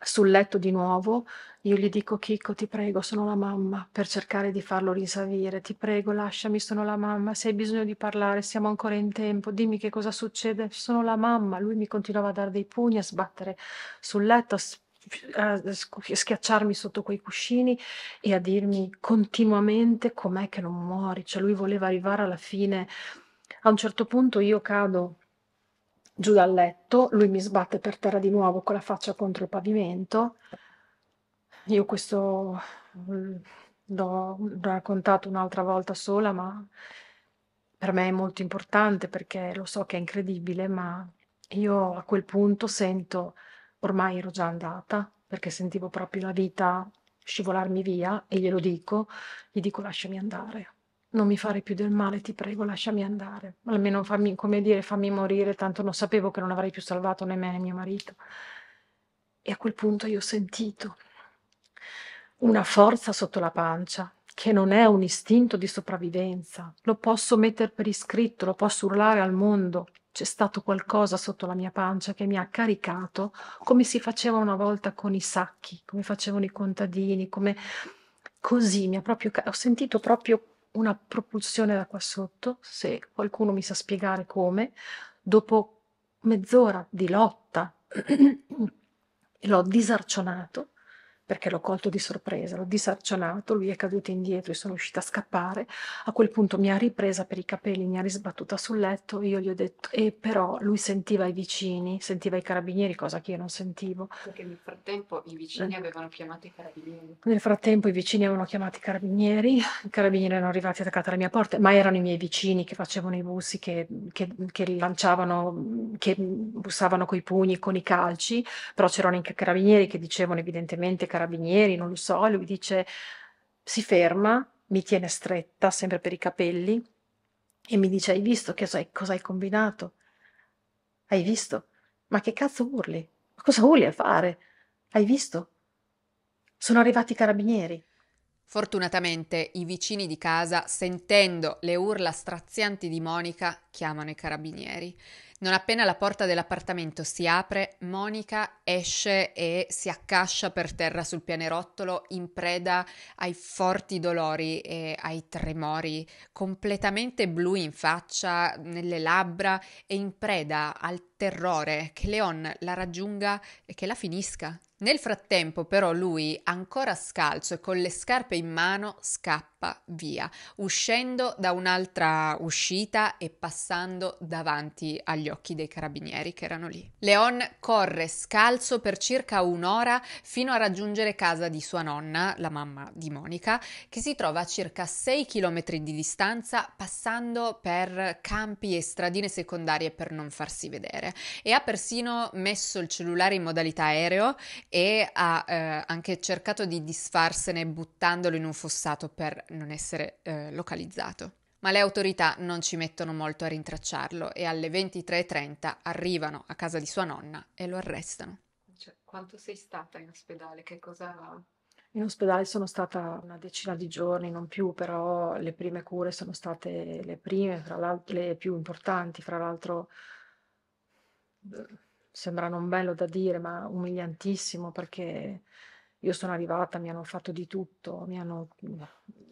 sul letto di nuovo, io gli dico Chicco, ti prego, sono la mamma, per cercare di farlo rinsavire, ti prego, lasciami, sono la mamma, se hai bisogno di parlare, siamo ancora in tempo, dimmi che cosa succede, sono la mamma. Lui mi continuava a dare dei pugni, a sbattere sul letto, a schiacciarmi sotto quei cuscini e a dirmi continuamente com'è che non muori, cioè lui voleva arrivare alla fine. A un certo punto io cado giù dal letto, lui mi sbatte per terra di nuovo con la faccia contro il pavimento. Io questo mm, l'ho raccontato un'altra volta sola, ma per me è molto importante perché lo so che è incredibile, ma io a quel punto sento, ormai ero già andata, perché sentivo proprio la vita scivolarmi via e glielo dico, gli dico lasciami andare non mi fare più del male, ti prego, lasciami andare. Almeno fammi, come dire, fammi morire, tanto non sapevo che non avrei più salvato né me né mio marito. E a quel punto io ho sentito una forza sotto la pancia, che non è un istinto di sopravvivenza. Lo posso mettere per iscritto, lo posso urlare al mondo. C'è stato qualcosa sotto la mia pancia che mi ha caricato come si faceva una volta con i sacchi, come facevano i contadini, come così mi ha proprio ho sentito proprio una propulsione da qua sotto, se qualcuno mi sa spiegare come, dopo mezz'ora di lotta l'ho disarcionato perché l'ho colto di sorpresa, l'ho disarcionato, lui è caduto indietro e sono riuscita a scappare. A quel punto mi ha ripresa per i capelli, mi ha risbattuta sul letto, io gli ho detto, e però lui sentiva i vicini, sentiva i carabinieri, cosa che io non sentivo. Perché nel frattempo i vicini eh. avevano chiamato i carabinieri. Nel frattempo i vicini avevano chiamato i carabinieri, i carabinieri erano arrivati attaccati alla mia porta, ma erano i miei vicini che facevano i bussi, che, che, che lanciavano, che bussavano coi pugni, con i calci, però c'erano anche carabinieri che dicevano evidentemente carabinieri carabinieri, non lo so, lui dice, si ferma, mi tiene stretta, sempre per i capelli, e mi dice, hai visto che cosa hai combinato? Hai visto? Ma che cazzo urli? Ma cosa urli a fare? Hai visto? Sono arrivati i carabinieri. Fortunatamente i vicini di casa, sentendo le urla strazianti di Monica, chiamano i carabinieri non appena la porta dell'appartamento si apre, Monica esce e si accascia per terra sul pianerottolo in preda ai forti dolori e ai tremori, completamente blu in faccia, nelle labbra e in preda al terrore che Leon la raggiunga e che la finisca. Nel frattempo, però, lui, ancora scalzo e con le scarpe in mano, scappa via, uscendo da un'altra uscita e passando davanti agli occhi dei carabinieri che erano lì. Leon corre scalzo per circa un'ora fino a raggiungere casa di sua nonna, la mamma di Monica, che si trova a circa 6 km di distanza, passando per campi e stradine secondarie per non farsi vedere cellulare e ha persino messo il cellulare in modalità aereo e ha eh, anche cercato di disfarsene buttandolo in un fossato per non essere eh, localizzato. Ma le autorità non ci mettono molto a rintracciarlo e alle 23.30 arrivano a casa di sua nonna e lo arrestano. Cioè, quanto sei stata in ospedale? Che cosa in ospedale sono stata una decina di giorni, non più, però le prime cure sono state le prime, fra l'altro le più importanti, fra l'altro sembra non bello da dire, ma umiliantissimo perché io sono arrivata, mi hanno fatto di tutto, mi hanno...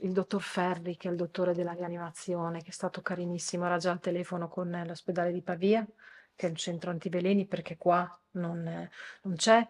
il dottor Ferri, che è il dottore della rianimazione, che è stato carinissimo, era già al telefono con l'ospedale di Pavia, che è il centro antiveleni, perché qua non, non c'è.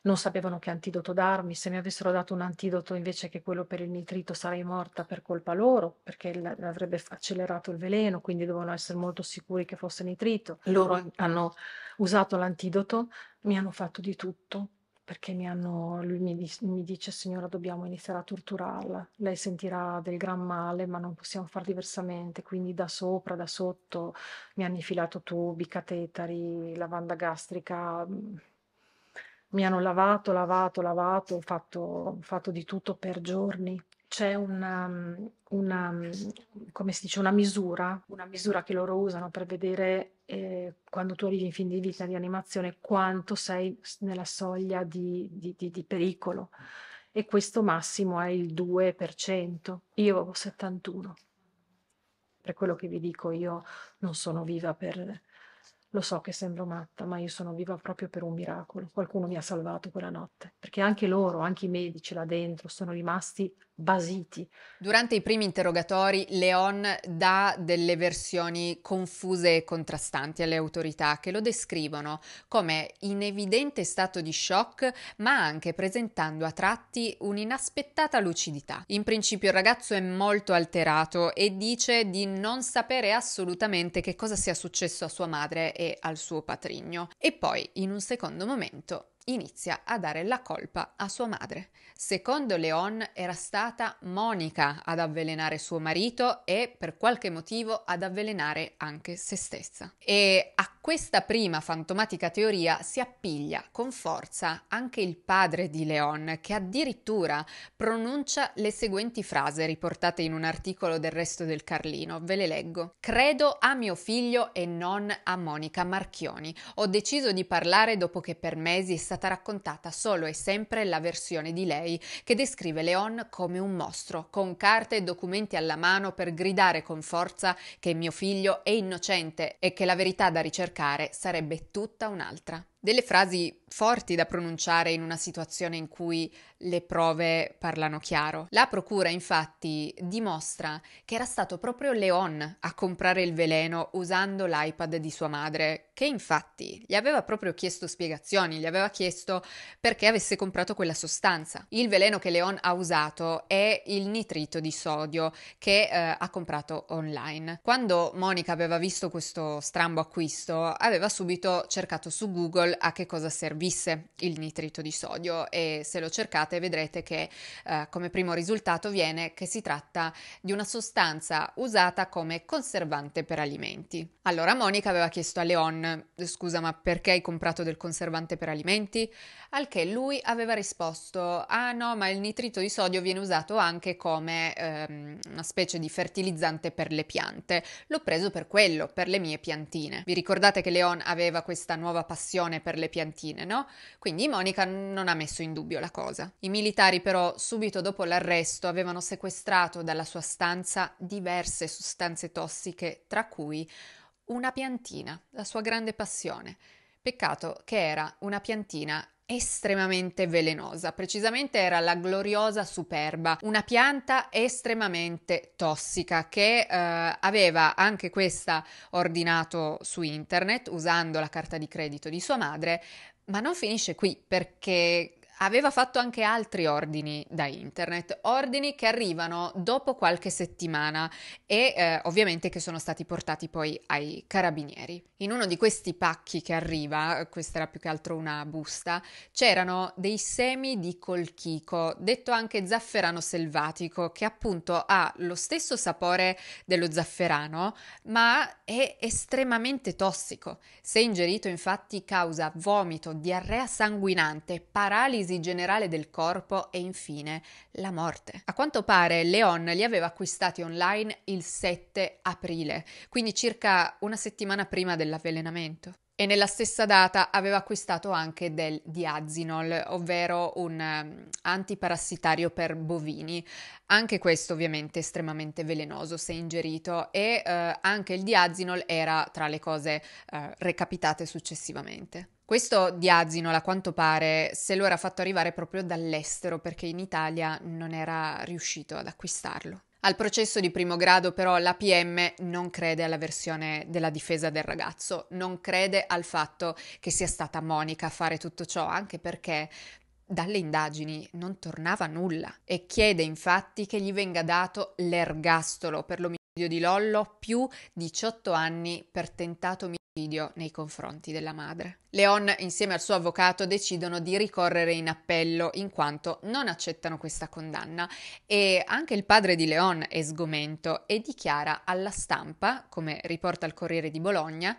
Non sapevano che antidoto darmi, se mi avessero dato un antidoto invece che quello per il nitrito sarei morta per colpa loro, perché avrebbe accelerato il veleno, quindi dovevano essere molto sicuri che fosse nitrito. Loro hanno usato l'antidoto, mi hanno fatto di tutto, perché mi hanno, lui mi, mi, dice signora dobbiamo iniziare a torturarla, lei sentirà del gran male ma non possiamo far diversamente, quindi da sopra, da sotto mi hanno infilato tubi, catetari, lavanda gastrica, mi hanno lavato, lavato, lavato, ho fatto, fatto di tutto per giorni. C'è um, una, una, um, come si dice, una misura, una misura che loro usano per vedere eh, quando tu arrivi in fin di vita di animazione quanto sei nella soglia di, di, di, di pericolo e questo massimo è il 2%. Io avevo 71. Per quello che vi dico, io non sono viva per, lo so che sembro matta, ma io sono viva proprio per un miracolo. Qualcuno mi ha salvato quella notte, perché anche loro, anche i medici là dentro, sono rimasti basiti. Durante i primi interrogatori, Leon dà delle versioni confuse e contrastanti alle autorità che lo descrivono come in evidente stato di shock, ma anche presentando a tratti un'inaspettata lucidità. In principio il ragazzo è molto alterato e dice di non sapere assolutamente che cosa sia successo a sua madre e al suo patrigno. E poi, in un secondo momento, inizia a dare la colpa a sua madre. Secondo Leon era stata Monica ad avvelenare suo marito e per qualche motivo ad avvelenare anche se stessa. E a questa prima fantomatica teoria si appiglia con forza anche il padre di Leon, che addirittura pronuncia le seguenti frasi riportate in un articolo del Resto del Carlino. Ve le leggo. Credo a mio figlio e non a Monica Marchioni. Ho deciso di parlare dopo che per mesi è stata raccontata solo e sempre la versione di lei, che descrive Leon come un mostro, con carte e documenti alla mano per gridare con forza che mio figlio è innocente e che la verità da ricercare cercare sarebbe tutta un'altra delle frasi forti da pronunciare in una situazione in cui le prove parlano chiaro. La procura infatti dimostra che era stato proprio Leon a comprare il veleno usando l'iPad di sua madre, che infatti gli aveva proprio chiesto spiegazioni, gli aveva chiesto perché avesse comprato quella sostanza. Il veleno che Leon ha usato è il nitrito di sodio che eh, ha comprato online. Quando Monica aveva visto questo strambo acquisto, aveva subito cercato su Google Google a che cosa servisse il nitrito di sodio e se lo cercate vedrete che eh, come primo risultato viene che si tratta di una sostanza usata come conservante per alimenti. Allora Monica aveva chiesto a Leon scusa ma perché hai comprato del conservante per alimenti? Al che lui aveva risposto ah no ma il nitrito di sodio viene usato anche come ehm, una specie di fertilizzante per le piante. L'ho preso per quello, per le mie piantine. Vi ricordate che Leon aveva questa nuova passione protezione per le piantine, no? Quindi Monica non ha messo in dubbio la cosa. I militari però subito dopo l'arresto avevano sequestrato dalla sua stanza diverse sostanze tossiche, tra cui una piantina, la sua grande passione. Peccato che era una piantina estremamente velenosa, precisamente era la gloriosa superba, una pianta estremamente tossica che eh, aveva anche questa ordinato su internet usando la carta di credito di sua madre, ma non finisce qui perché aveva fatto anche altri ordini da internet, ordini che arrivano dopo qualche settimana e eh, ovviamente che sono stati portati poi ai carabinieri. In uno di questi pacchi che arriva, questa era più che altro una busta, c'erano dei semi di colchico, detto anche zafferano selvatico, che appunto ha lo stesso sapore dello zafferano, ma è estremamente tossico. Se ingerito infatti causa vomito, diarrea sanguinante, paralisi paralisi generale del corpo e infine la morte. A quanto pare Leon li aveva acquistati online il 7 aprile, quindi circa una settimana prima dell'avvelenamento e nella stessa data aveva acquistato anche del diazinol, ovvero un ehm, antiparassitario per bovini. Anche questo ovviamente estremamente velenoso se ingerito e eh, anche il diazinol era tra le cose eh, recapitate successivamente. Questo di Azinol, a quanto pare, se lo era fatto arrivare proprio dall'estero perché in Italia non era riuscito ad acquistarlo. Al processo di primo grado, però, la PM non crede alla versione della difesa del ragazzo, non crede al fatto che sia stata Monica a fare tutto ciò, anche perché dalle indagini non tornava nulla e chiede infatti che gli venga dato l'ergastolo per l'omicidio di Lollo più 18 anni per tentato omicidio nei confronti della madre. Leon insieme al suo avvocato decidono di ricorrere in appello in quanto non accettano questa condanna e anche il padre di Leon è sgomento e dichiara alla stampa, come riporta il Corriere di Bologna,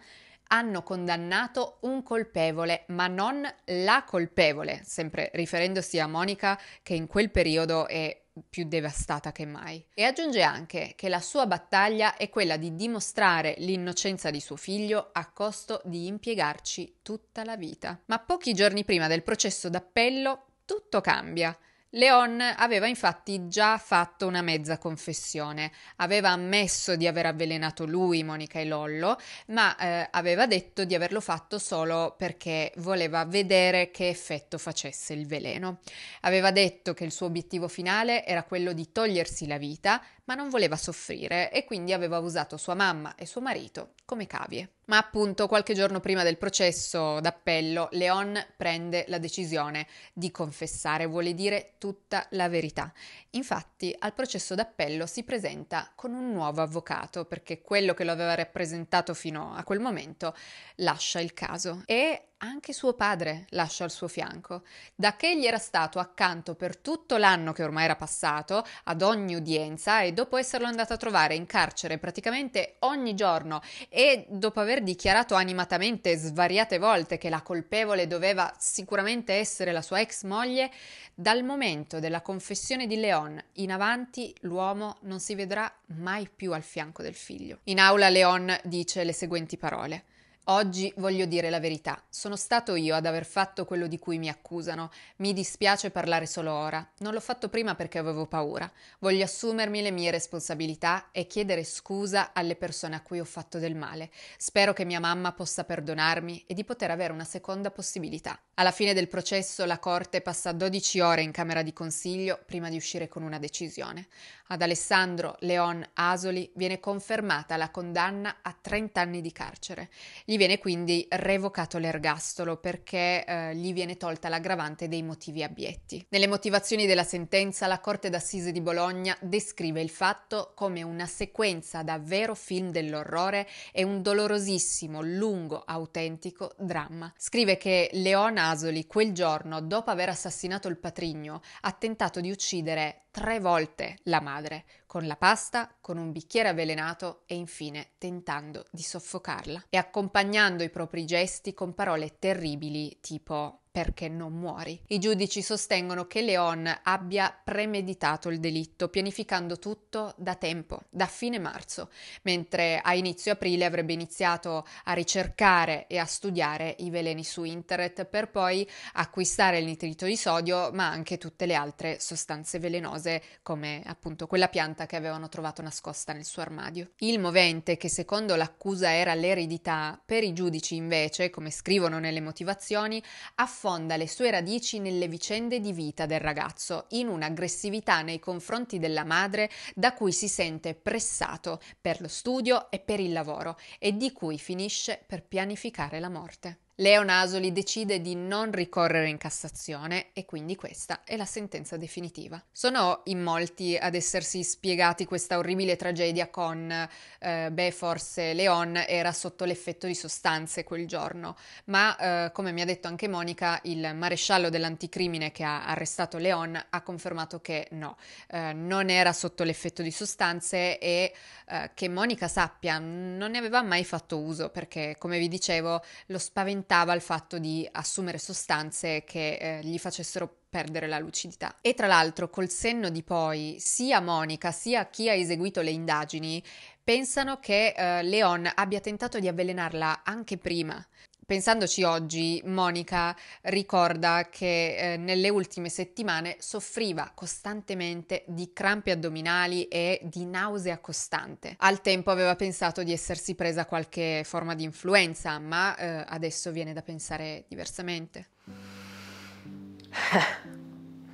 hanno condannato un colpevole, ma non la colpevole, sempre riferendosi a Monica che in quel periodo è più devastata che mai. E aggiunge anche che la sua battaglia è quella di dimostrare l'innocenza di suo figlio a costo di impiegarci tutta la vita. Ma pochi giorni prima del processo d'appello tutto cambia. Leon aveva infatti già fatto una mezza confessione, aveva ammesso di aver avvelenato lui, Monica e Lollo, ma eh, aveva detto di averlo fatto solo perché voleva vedere che effetto facesse il veleno. Aveva detto che il suo obiettivo finale era quello di togliersi la vita, ma non voleva soffrire e quindi aveva usato sua mamma e suo marito come cavie. Ma appunto qualche giorno prima del processo d'appello Leon prende la decisione di confessare, vuole dire tutta la verità. Infatti al processo d'appello si presenta con un nuovo avvocato perché quello che lo aveva rappresentato fino a quel momento lascia il caso e anche suo padre lascia al suo fianco. Da che gli era stato accanto per tutto l'anno che ormai era passato, ad ogni udienza, e dopo esserlo andato a trovare in carcere praticamente ogni giorno, e dopo aver dichiarato animatamente svariate volte che la colpevole doveva sicuramente essere la sua ex moglie, dal momento della confessione di Leon in avanti l'uomo non si vedrà mai più al fianco del figlio. In aula Leon dice le seguenti parole. Oggi voglio dire la verità. Sono stato io ad aver fatto quello di cui mi accusano. Mi dispiace parlare solo ora. Non l'ho fatto prima perché avevo paura. Voglio assumermi le mie responsabilità e chiedere scusa alle persone a cui ho fatto del male. Spero che mia mamma possa perdonarmi e di poter avere una seconda possibilità. Alla fine del processo la Corte passa 12 ore in camera di consiglio prima di uscire con una decisione. Ad Alessandro Leon Asoli viene confermata la condanna a 30 anni di carcere. Gli viene quindi revocato l'ergastolo perché eh, gli viene tolta l'aggravante dei motivi abietti. Nelle motivazioni della sentenza la Corte d'Assise di Bologna descrive il fatto come una sequenza davvero film dell'orrore e un dolorosissimo, lungo, autentico dramma. Scrive che Leon Asoli quel giorno, dopo aver assassinato il patrigno, ha tentato di uccidere tre volte la madre madre con la pasta, con un bicchiere avvelenato e infine tentando di soffocarla e accompagnando i propri gesti con parole terribili tipo perché non muori. I giudici sostengono che Leon abbia premeditato il delitto, pianificando tutto da tempo, da fine marzo, mentre a inizio aprile avrebbe iniziato a ricercare e a studiare i veleni su internet per poi acquistare il nitrito di sodio, ma anche tutte le altre sostanze velenose come appunto quella pianta pianta che avevano trovato nascosta nel suo armadio. Il movente, che secondo l'accusa era l'eredità, per i giudici invece, come scrivono nelle motivazioni, affonda le sue radici nelle vicende di vita del ragazzo, in un'aggressività nei confronti della madre da cui si sente pressato per lo studio e per il lavoro e di cui finisce per pianificare la morte. Leo Nasoli decide di non ricorrere in Cassazione e quindi questa è la sentenza definitiva. Sono in molti ad essersi spiegati questa orribile tragedia con eh, beh forse Leon era sotto l'effetto di sostanze quel giorno, ma eh, come mi ha detto anche Monica, il maresciallo dell'anticrimine che ha arrestato Leon ha confermato che no, eh, non era sotto l'effetto di sostanze e eh, che Monica sappia non ne aveva mai fatto uso perché come vi dicevo lo spaventato lamentava il fatto di assumere sostanze che eh, gli facessero perdere la lucidità. E tra l'altro, col senno di poi, sia Monica sia chi ha eseguito le indagini pensano che eh, Leon abbia tentato di avvelenarla anche prima, Pensandoci oggi, Monica ricorda che eh, nelle ultime settimane soffriva costantemente di crampi addominali e di nausea costante. Al tempo aveva pensato di essersi presa qualche forma di influenza, ma eh, adesso viene da pensare diversamente.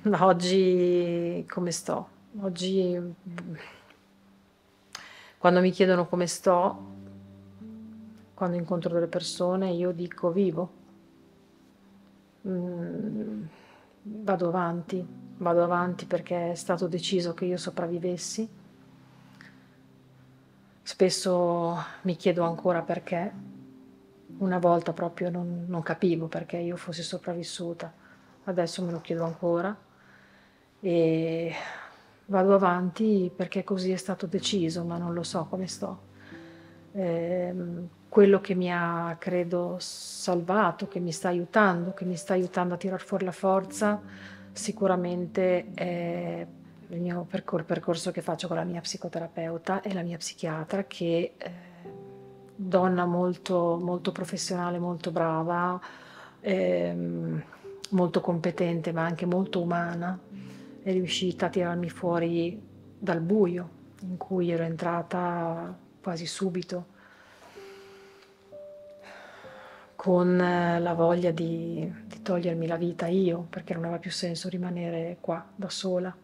Ma oggi come sto? Oggi mm, quando mi chiedono come sto, quando incontro delle persone io dico vivo, mm, vado avanti, vado avanti perché è stato deciso che io sopravvivessi. Spesso mi chiedo ancora perché, una volta proprio non, non capivo perché io fossi sopravvissuta, adesso me lo chiedo ancora e vado avanti perché così è stato deciso, ma non lo so come sto ehm, quello che mi ha, credo, salvato, che mi sta aiutando, che mi sta aiutando a tirar fuori la forza, sicuramente è il mio percor- percorso che faccio con la mia psicoterapeuta e la mia psichiatra, che eh, donna molto, molto professionale, molto brava, ehm, molto competente, ma anche molto umana, è riuscita a tirarmi fuori dal buio in cui ero entrata quasi subito, con eh, la voglia di, di togliermi la vita io, perché non aveva più senso rimanere qua da sola.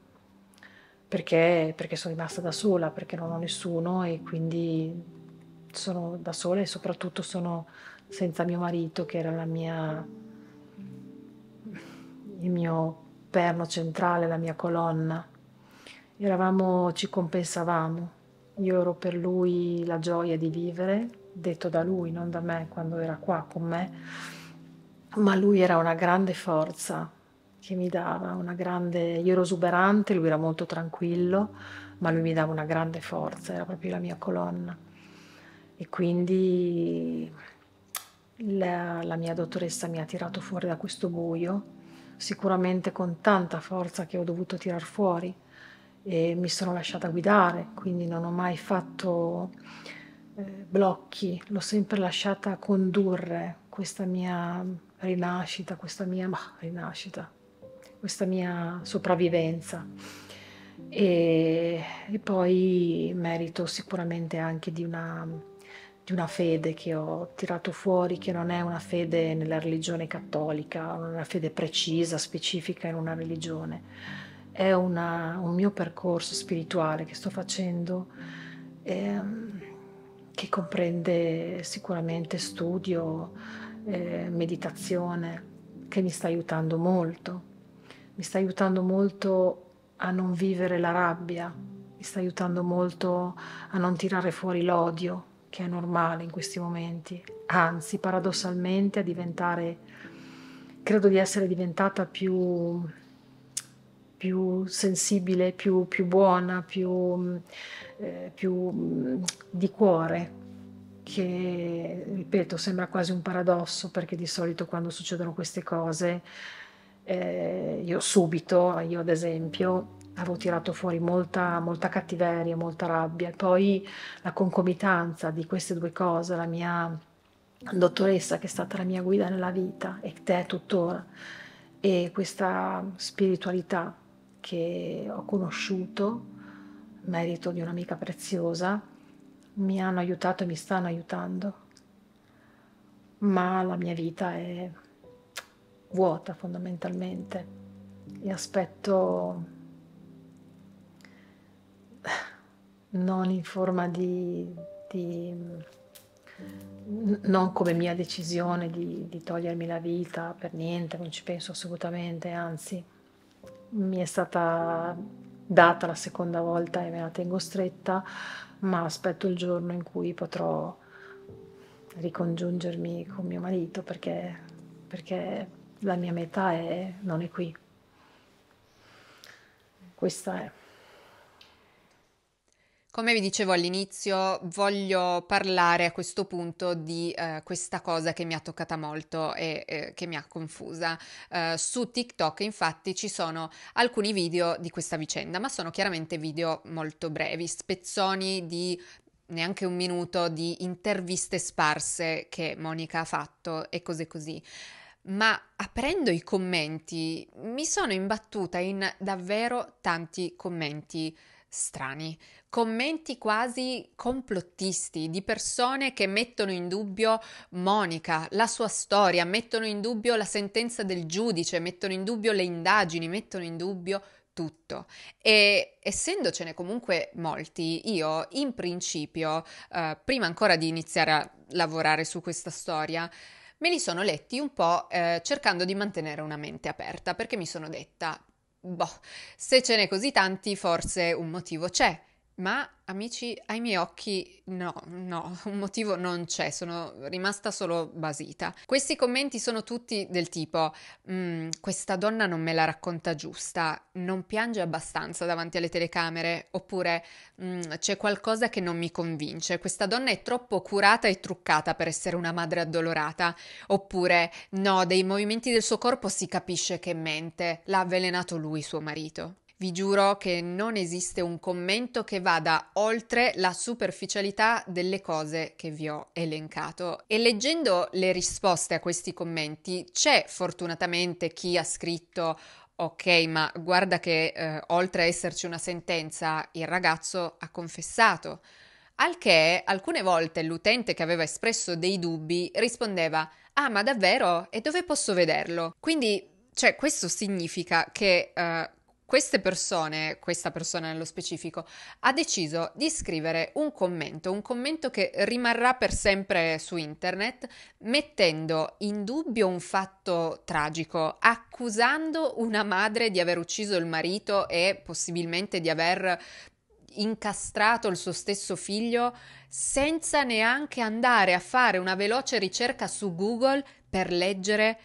Perché, perché, sono rimasta da sola, perché non ho nessuno e quindi sono da sola e soprattutto sono senza mio marito che era la mia, il mio perno centrale, la mia colonna. Eravamo, ci compensavamo io ero per lui la gioia di vivere, detto da lui, non da me quando era qua con me, ma lui era una grande forza che mi dava, una grande... io ero esuberante, lui era molto tranquillo, ma lui mi dava una grande forza, era proprio la mia colonna. E quindi la, la mia dottoressa mi ha tirato fuori da questo buio, sicuramente con tanta forza che ho dovuto tirar fuori e mi sono lasciata guidare, quindi non ho mai fatto eh, blocchi, l'ho sempre lasciata condurre questa mia rinascita, questa mia bah, rinascita, questa mia sopravvivenza. E, e, poi merito sicuramente anche di una, di una fede che ho tirato fuori, che non è una fede nella religione cattolica, non è una fede precisa, specifica in una religione è una, un mio percorso spirituale che sto facendo ehm, che comprende sicuramente studio, eh, meditazione, che mi sta aiutando molto. Mi sta aiutando molto a non vivere la rabbia, mi sta aiutando molto a non tirare fuori l'odio, che è normale in questi momenti, anzi paradossalmente a diventare, credo di essere diventata più più sensibile, più, più buona, più, mm, eh, più mm, di cuore, che ripeto sembra quasi un paradosso perché di solito quando succedono queste cose eh, io subito, io ad esempio, avevo tirato fuori molta, molta cattiveria, molta rabbia e poi la concomitanza di queste due cose, la mia dottoressa che è stata la mia guida nella vita e te tuttora e questa spiritualità che ho conosciuto, merito di un'amica preziosa, mi hanno aiutato e mi stanno aiutando, ma la mia vita è vuota fondamentalmente e aspetto non in forma di, di non come mia decisione di, di togliermi la vita per niente, non ci penso assolutamente, anzi mi è stata data la seconda volta e me la tengo stretta, ma aspetto il giorno in cui potrò ricongiungermi con mio marito perché, perché la mia metà è, non è qui. Questa è. Come vi dicevo all'inizio, voglio parlare a questo punto di eh, questa cosa che mi ha toccata molto e eh, che mi ha confusa. Eh, su TikTok infatti ci sono alcuni video di questa vicenda, ma sono chiaramente video molto brevi, spezzoni di neanche un minuto di interviste sparse che Monica ha fatto e cose così ma aprendo i commenti mi sono imbattuta in davvero tanti commenti strani, commenti quasi complottisti di persone che mettono in dubbio Monica, la sua storia, mettono in dubbio la sentenza del giudice, mettono in dubbio le indagini, mettono in dubbio tutto. E essendocene comunque molti, io in principio, eh, prima ancora di iniziare a lavorare su questa storia, me li sono letti un po' eh, cercando di mantenere una mente aperta perché mi sono detta boh, se ce n'è così tanti forse un motivo c'è. Ma amici, ai miei occhi no, no, un motivo non c'è, sono rimasta solo basita. Questi commenti sono tutti del tipo: mm, Questa donna non me la racconta giusta, non piange abbastanza davanti alle telecamere, oppure mm, c'è qualcosa che non mi convince, questa donna è troppo curata e truccata per essere una madre addolorata, oppure no, dei movimenti del suo corpo si capisce che mente, l'ha avvelenato lui, suo marito. Vi giuro che non esiste un commento che vada oltre la superficialità delle cose che vi ho elencato e leggendo le risposte a questi commenti c'è fortunatamente chi ha scritto Ok, ma guarda che eh, oltre a esserci una sentenza, il ragazzo ha confessato. Al che alcune volte l'utente che aveva espresso dei dubbi rispondeva: Ah, ma davvero? E dove posso vederlo? Quindi, cioè, questo significa che eh, queste persone, questa persona nello specifico, ha deciso di scrivere un commento, un commento che rimarrà per sempre su internet, mettendo in dubbio un fatto tragico, accusando una madre di aver ucciso il marito e possibilmente di aver incastrato il suo stesso figlio senza neanche andare a fare una veloce ricerca su Google per leggere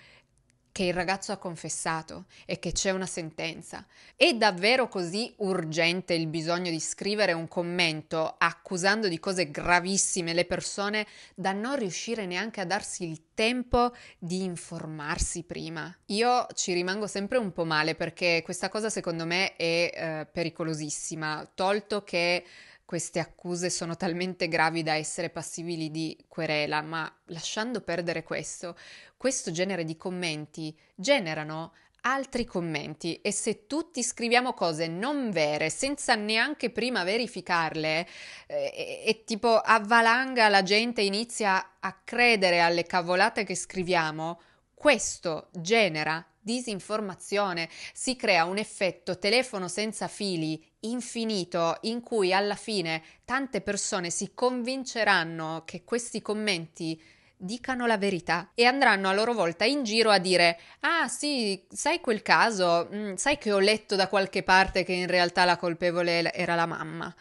che il ragazzo ha confessato e che c'è una sentenza. È davvero così urgente il bisogno di scrivere un commento accusando di cose gravissime le persone da non riuscire neanche a darsi il tempo di informarsi prima? Io ci rimango sempre un po' male perché questa cosa secondo me è eh, pericolosissima, tolto che queste accuse sono talmente gravi da essere passibili di querela, ma lasciando perdere questo, questo genere di commenti generano altri commenti e se tutti scriviamo cose non vere senza neanche prima verificarle eh, e, tipo avvalanga la gente inizia a credere alle cavolate che scriviamo, questo genera disinformazione, si crea un effetto telefono senza fili infinito in cui alla fine tante persone si convinceranno che questi commenti dicano la verità e andranno a loro volta in giro a dire ah sì, sai quel caso, mm, sai che ho letto da qualche parte che in realtà la colpevole era la mamma.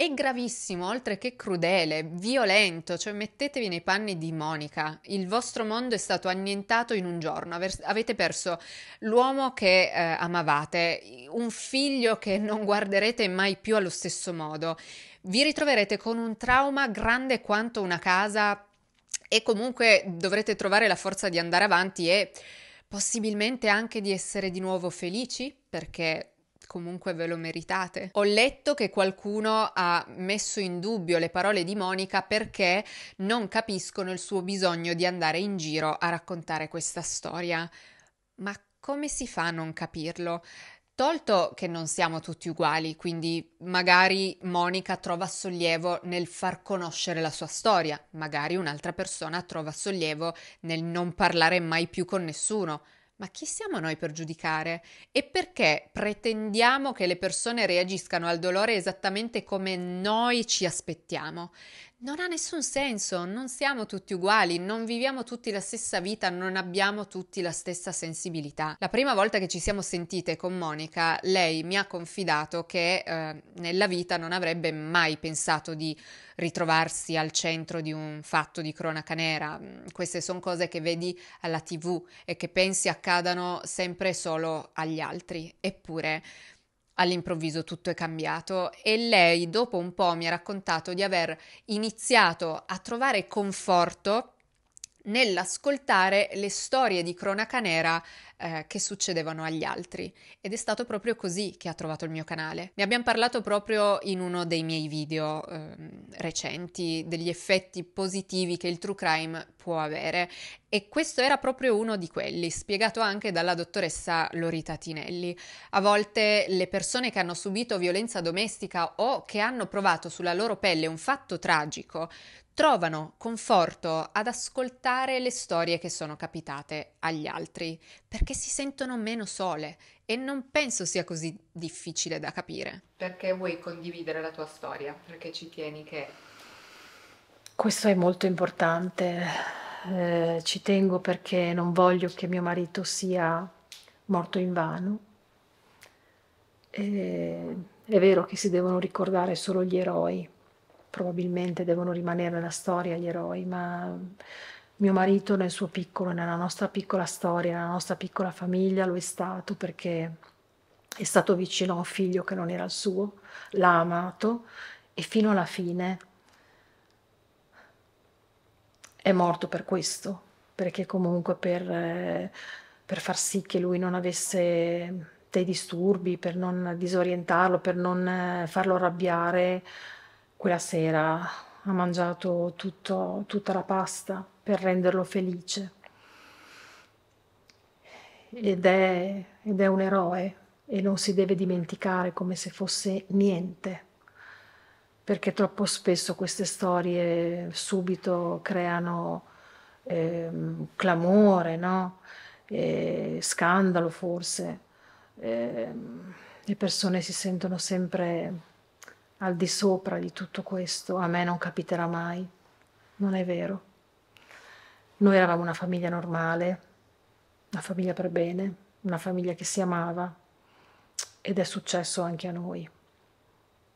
È gravissimo, oltre che crudele, violento, cioè mettetevi nei panni di Monica. Il vostro mondo è stato annientato in un giorno, Aver- avete perso l'uomo che eh, amavate, un figlio che non guarderete mai più allo stesso modo. Vi ritroverete con un trauma grande quanto una casa e comunque dovrete trovare la forza di andare avanti e possibilmente anche di essere di nuovo felici perché comunque ve lo meritate. Ho letto che qualcuno ha messo in dubbio le parole di Monica perché non capiscono il suo bisogno di andare in giro a raccontare questa storia. Ma come si fa a non capirlo? Tolto che non siamo tutti uguali, quindi magari Monica trova sollievo nel far conoscere la sua storia, magari un'altra persona trova sollievo nel non parlare mai più con nessuno, ma chi siamo noi per giudicare? E perché pretendiamo che le persone reagiscano al dolore esattamente come noi ci aspettiamo? non ha nessun senso, non siamo tutti uguali, non viviamo tutti la stessa vita, non abbiamo tutti la stessa sensibilità. La prima volta che ci siamo sentite con Monica, lei mi ha confidato che eh, nella vita non avrebbe mai pensato di ritrovarsi al centro di un fatto di cronaca nera. Mm, queste sono cose che vedi alla tv e che pensi accadano sempre solo agli altri. Eppure all'improvviso tutto è cambiato e lei dopo un po' mi ha raccontato di aver iniziato a trovare conforto nell'ascoltare le storie di cronaca nera eh, che succedevano agli altri ed è stato proprio così che ha trovato il mio canale. Ne abbiamo parlato proprio in uno dei miei video eh, recenti degli effetti positivi che il true crime può avere e questo era proprio uno di quelli, spiegato anche dalla dottoressa Lorita Tinelli. A volte le persone che hanno subito violenza domestica o che hanno provato sulla loro pelle un fatto tragico trovano conforto ad ascoltare le storie che sono capitate agli altri, perché perché si sentono meno sole e non penso sia così difficile da capire. Perché vuoi condividere la tua storia? Perché ci tieni che... Questo è molto importante, eh, ci tengo perché non voglio che mio marito sia morto in vano. E, è vero che si devono ricordare solo gli eroi, probabilmente devono rimanere nella storia gli eroi, ma mio marito nel suo piccolo, nella nostra piccola storia, nella nostra piccola famiglia, lo è stato perché è stato vicino a un figlio che non era il suo, l'ha amato e fino alla fine è morto per questo, perché comunque per, eh, per far sì che lui non avesse dei disturbi, per non disorientarlo, per non eh, farlo arrabbiare, quella sera ha mangiato tutto, tutta la pasta per renderlo felice. Ed è, ed è un eroe e non si deve dimenticare come se fosse niente, perché troppo spesso queste storie subito creano eh, clamore, no? e scandalo forse. Eh, le persone si sentono sempre al di sopra di tutto questo, a me non capiterà mai, non è vero. Noi eravamo una famiglia normale, una famiglia per bene, una famiglia che si amava ed è successo anche a noi.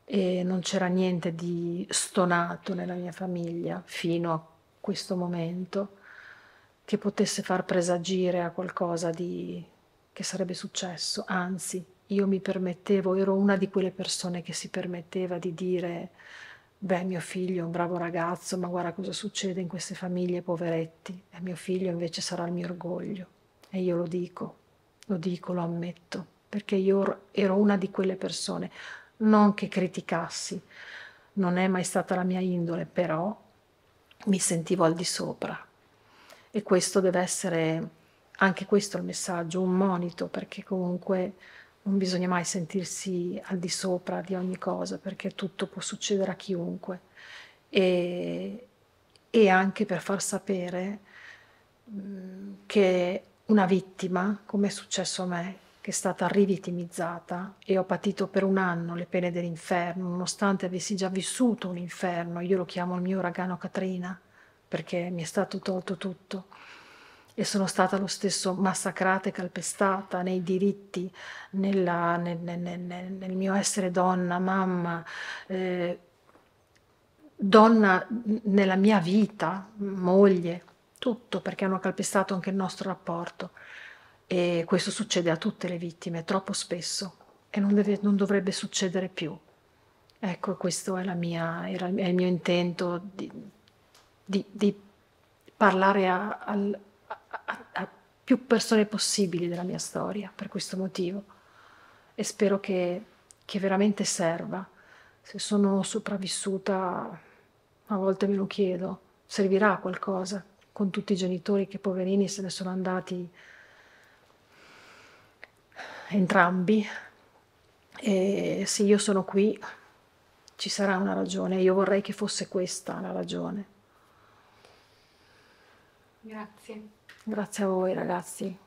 E non c'era niente di stonato nella mia famiglia fino a questo momento che potesse far presagire a qualcosa di... che sarebbe successo, anzi io mi permettevo, ero una di quelle persone che si permetteva di dire beh mio figlio è un bravo ragazzo, ma guarda cosa succede in queste famiglie poveretti, e mio figlio invece sarà il mio orgoglio. E io lo dico, lo dico, lo ammetto, perché io ero una di quelle persone, non che criticassi, non è mai stata la mia indole, però mi sentivo al di sopra. E questo deve essere, anche questo il messaggio, un monito, perché comunque non bisogna mai sentirsi al di sopra di ogni cosa perché tutto può succedere a chiunque e, e anche per far sapere che una vittima, come è successo a me, che è stata rivittimizzata e ho patito per un anno le pene dell'inferno, nonostante avessi già vissuto un inferno, io lo chiamo il mio uragano Katrina perché mi è stato tolto tutto e sono stata lo stesso massacrata e calpestata nei diritti, nella, nel, nel, nel, nel, mio essere donna, mamma, eh, donna nella mia vita, moglie, tutto perché hanno calpestato anche il nostro rapporto. E questo succede a tutte le vittime, troppo spesso, e non, deve, non dovrebbe succedere più. Ecco, questo è, mia, è il mio intento di, di, di parlare a, al, a, a più persone possibili della mia storia per questo motivo e spero che, che veramente serva. Se sono sopravvissuta, a volte me lo chiedo, servirà a qualcosa con tutti i genitori che poverini se ne sono andati entrambi. E se io sono qui ci sarà una ragione, io vorrei che fosse questa la ragione. Grazie. Grazie a voi ragazzi.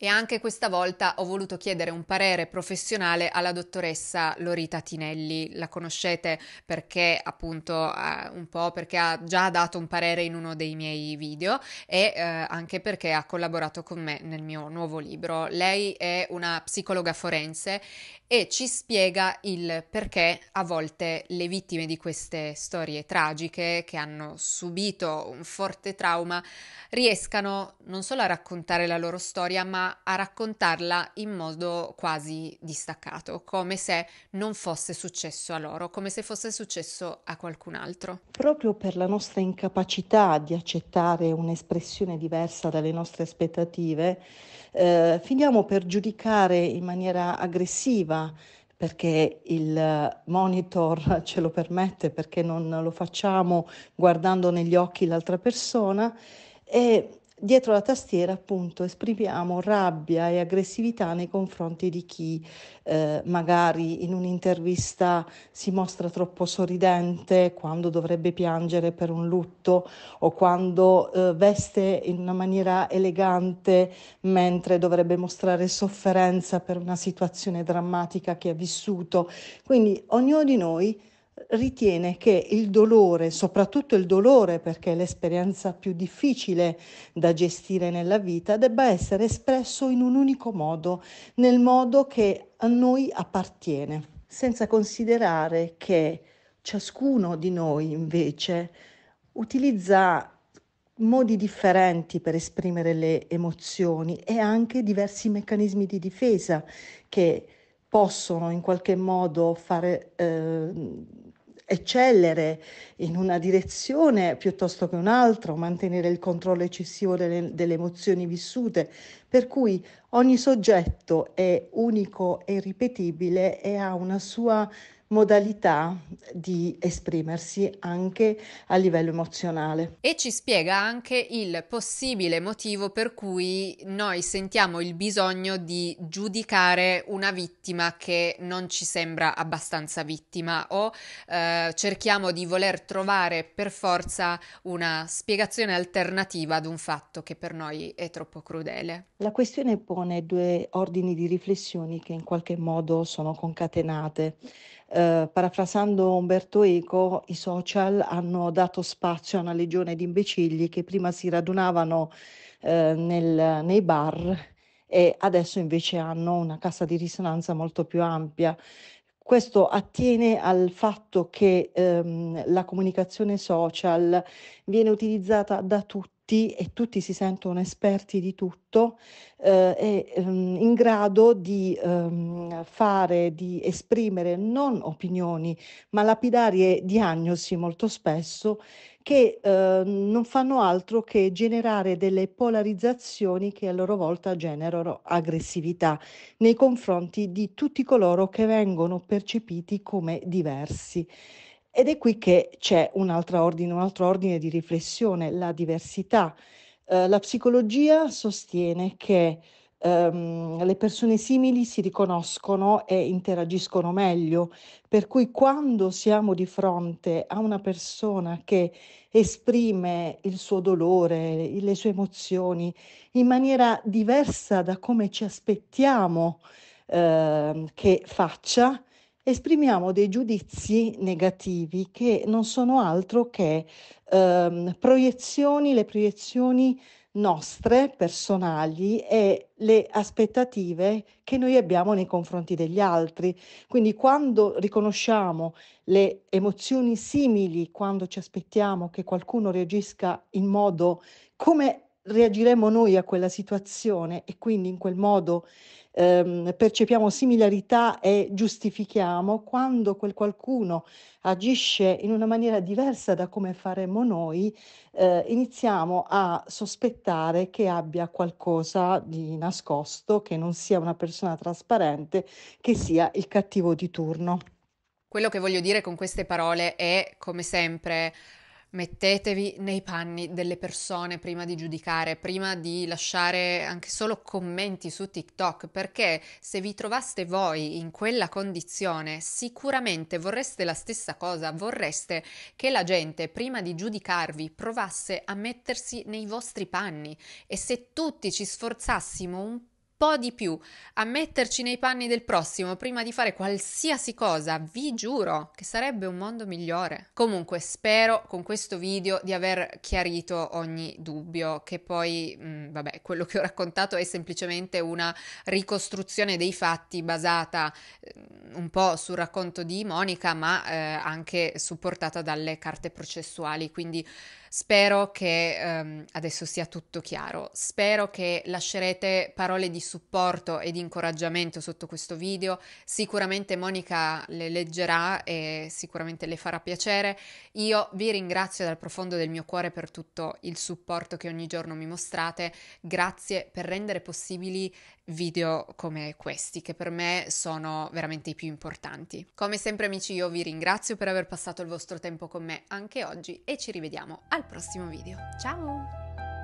E anche questa volta ho voluto chiedere un parere professionale alla dottoressa Lorita Tinelli. La conoscete perché appunto eh, un po' perché ha già dato un parere in uno dei miei video e eh, anche perché ha collaborato con me nel mio nuovo libro. Lei è una psicologa forense e ci spiega il perché a volte le vittime di queste storie tragiche che hanno subito un forte trauma riescano non solo a raccontare la loro storia ma a raccontarla in modo quasi distaccato, come se non fosse successo a loro, come se fosse successo a qualcun altro. Proprio per la nostra incapacità di accettare un'espressione diversa dalle nostre aspettative, eh, finiamo per giudicare in maniera aggressiva perché il monitor ce lo permette, perché non lo facciamo guardando negli occhi l'altra persona e dietro la tastiera appunto esprimiamo rabbia e aggressività nei confronti di chi eh, magari in un'intervista si mostra troppo sorridente quando dovrebbe piangere per un lutto o quando eh, veste in una maniera elegante mentre dovrebbe mostrare sofferenza per una situazione drammatica che ha vissuto. Quindi ognuno di noi ritiene che il dolore, soprattutto il dolore perché è l'esperienza più difficile da gestire nella vita, debba essere espresso in un unico modo, nel modo che a noi appartiene, senza considerare che ciascuno di noi invece utilizza modi differenti per esprimere le emozioni e anche diversi meccanismi di difesa che possono in qualche modo fare eh, eccellere in una direzione piuttosto che un'altra, o mantenere il controllo eccessivo delle, delle emozioni vissute, per cui ogni soggetto è unico e ripetibile e ha una sua modalità di esprimersi anche a livello emozionale. E ci spiega anche il possibile motivo per cui noi sentiamo il bisogno di giudicare una vittima che non ci sembra abbastanza vittima o eh, cerchiamo di voler trovare per forza una spiegazione alternativa ad un fatto che per noi è troppo crudele. La questione pone due ordini di riflessioni che in qualche modo sono concatenate. Eh, parafrasando Umberto Eco, i social hanno dato spazio a una legione di imbecilli che prima si radunavano eh, nel, nei bar e adesso invece hanno una cassa di risonanza molto più ampia. Questo attiene al fatto che ehm, la comunicazione social viene utilizzata da tutti tutti e tutti si sentono esperti di tutto eh, e ehm, in grado di ehm, fare, di esprimere non opinioni, ma lapidarie diagnosi molto spesso che eh, non fanno altro che generare delle polarizzazioni che a loro volta generano aggressività nei confronti di tutti coloro che vengono percepiti come diversi. Ed è qui che c'è un altro ordine, un altro ordine di riflessione, la diversità. Eh, la psicologia sostiene che ehm, le persone simili si riconoscono e interagiscono meglio, per cui quando siamo di fronte a una persona che esprime il suo dolore, le sue emozioni in maniera diversa da come ci aspettiamo eh, che faccia, esprimiamo dei giudizi negativi che non sono altro che ehm, proiezioni, le proiezioni nostre personali e le aspettative che noi abbiamo nei confronti degli altri. Quindi quando riconosciamo le emozioni simili, quando ci aspettiamo che qualcuno reagisca in modo come reagiremo noi a quella situazione e quindi in quel modo ehm, percepiamo similarità e giustifichiamo quando quel qualcuno agisce in una maniera diversa da come faremo noi, eh, iniziamo a sospettare che abbia qualcosa di nascosto, che non sia una persona trasparente, che sia il cattivo di turno. Quello che voglio dire con queste parole è, come sempre, Mettetevi nei panni delle persone prima di giudicare, prima di lasciare anche solo commenti su TikTok, perché se vi trovaste voi in quella condizione, sicuramente vorreste la stessa cosa, vorreste che la gente prima di giudicarvi provasse a mettersi nei vostri panni e se tutti ci sforzassimo un po' po' di più, a metterci nei panni del prossimo prima di fare qualsiasi cosa, vi giuro che sarebbe un mondo migliore. Comunque spero con questo video di aver chiarito ogni dubbio, che poi, mh, mm, vabbè, quello che ho raccontato è semplicemente una ricostruzione dei fatti basata eh, un po' sul racconto di Monica, ma eh, anche supportata dalle carte processuali, quindi Spero che ehm, adesso sia tutto chiaro, spero che lascerete parole di supporto e di incoraggiamento sotto questo video, sicuramente Monica le leggerà e sicuramente le farà piacere. Io vi ringrazio dal profondo del mio cuore per tutto il supporto che ogni giorno mi mostrate, grazie per rendere possibili video come questi, che per me sono veramente i più importanti. Come sempre amici, io vi ringrazio per aver passato il vostro tempo con me anche oggi e ci rivediamo al prossimo video. Ciao!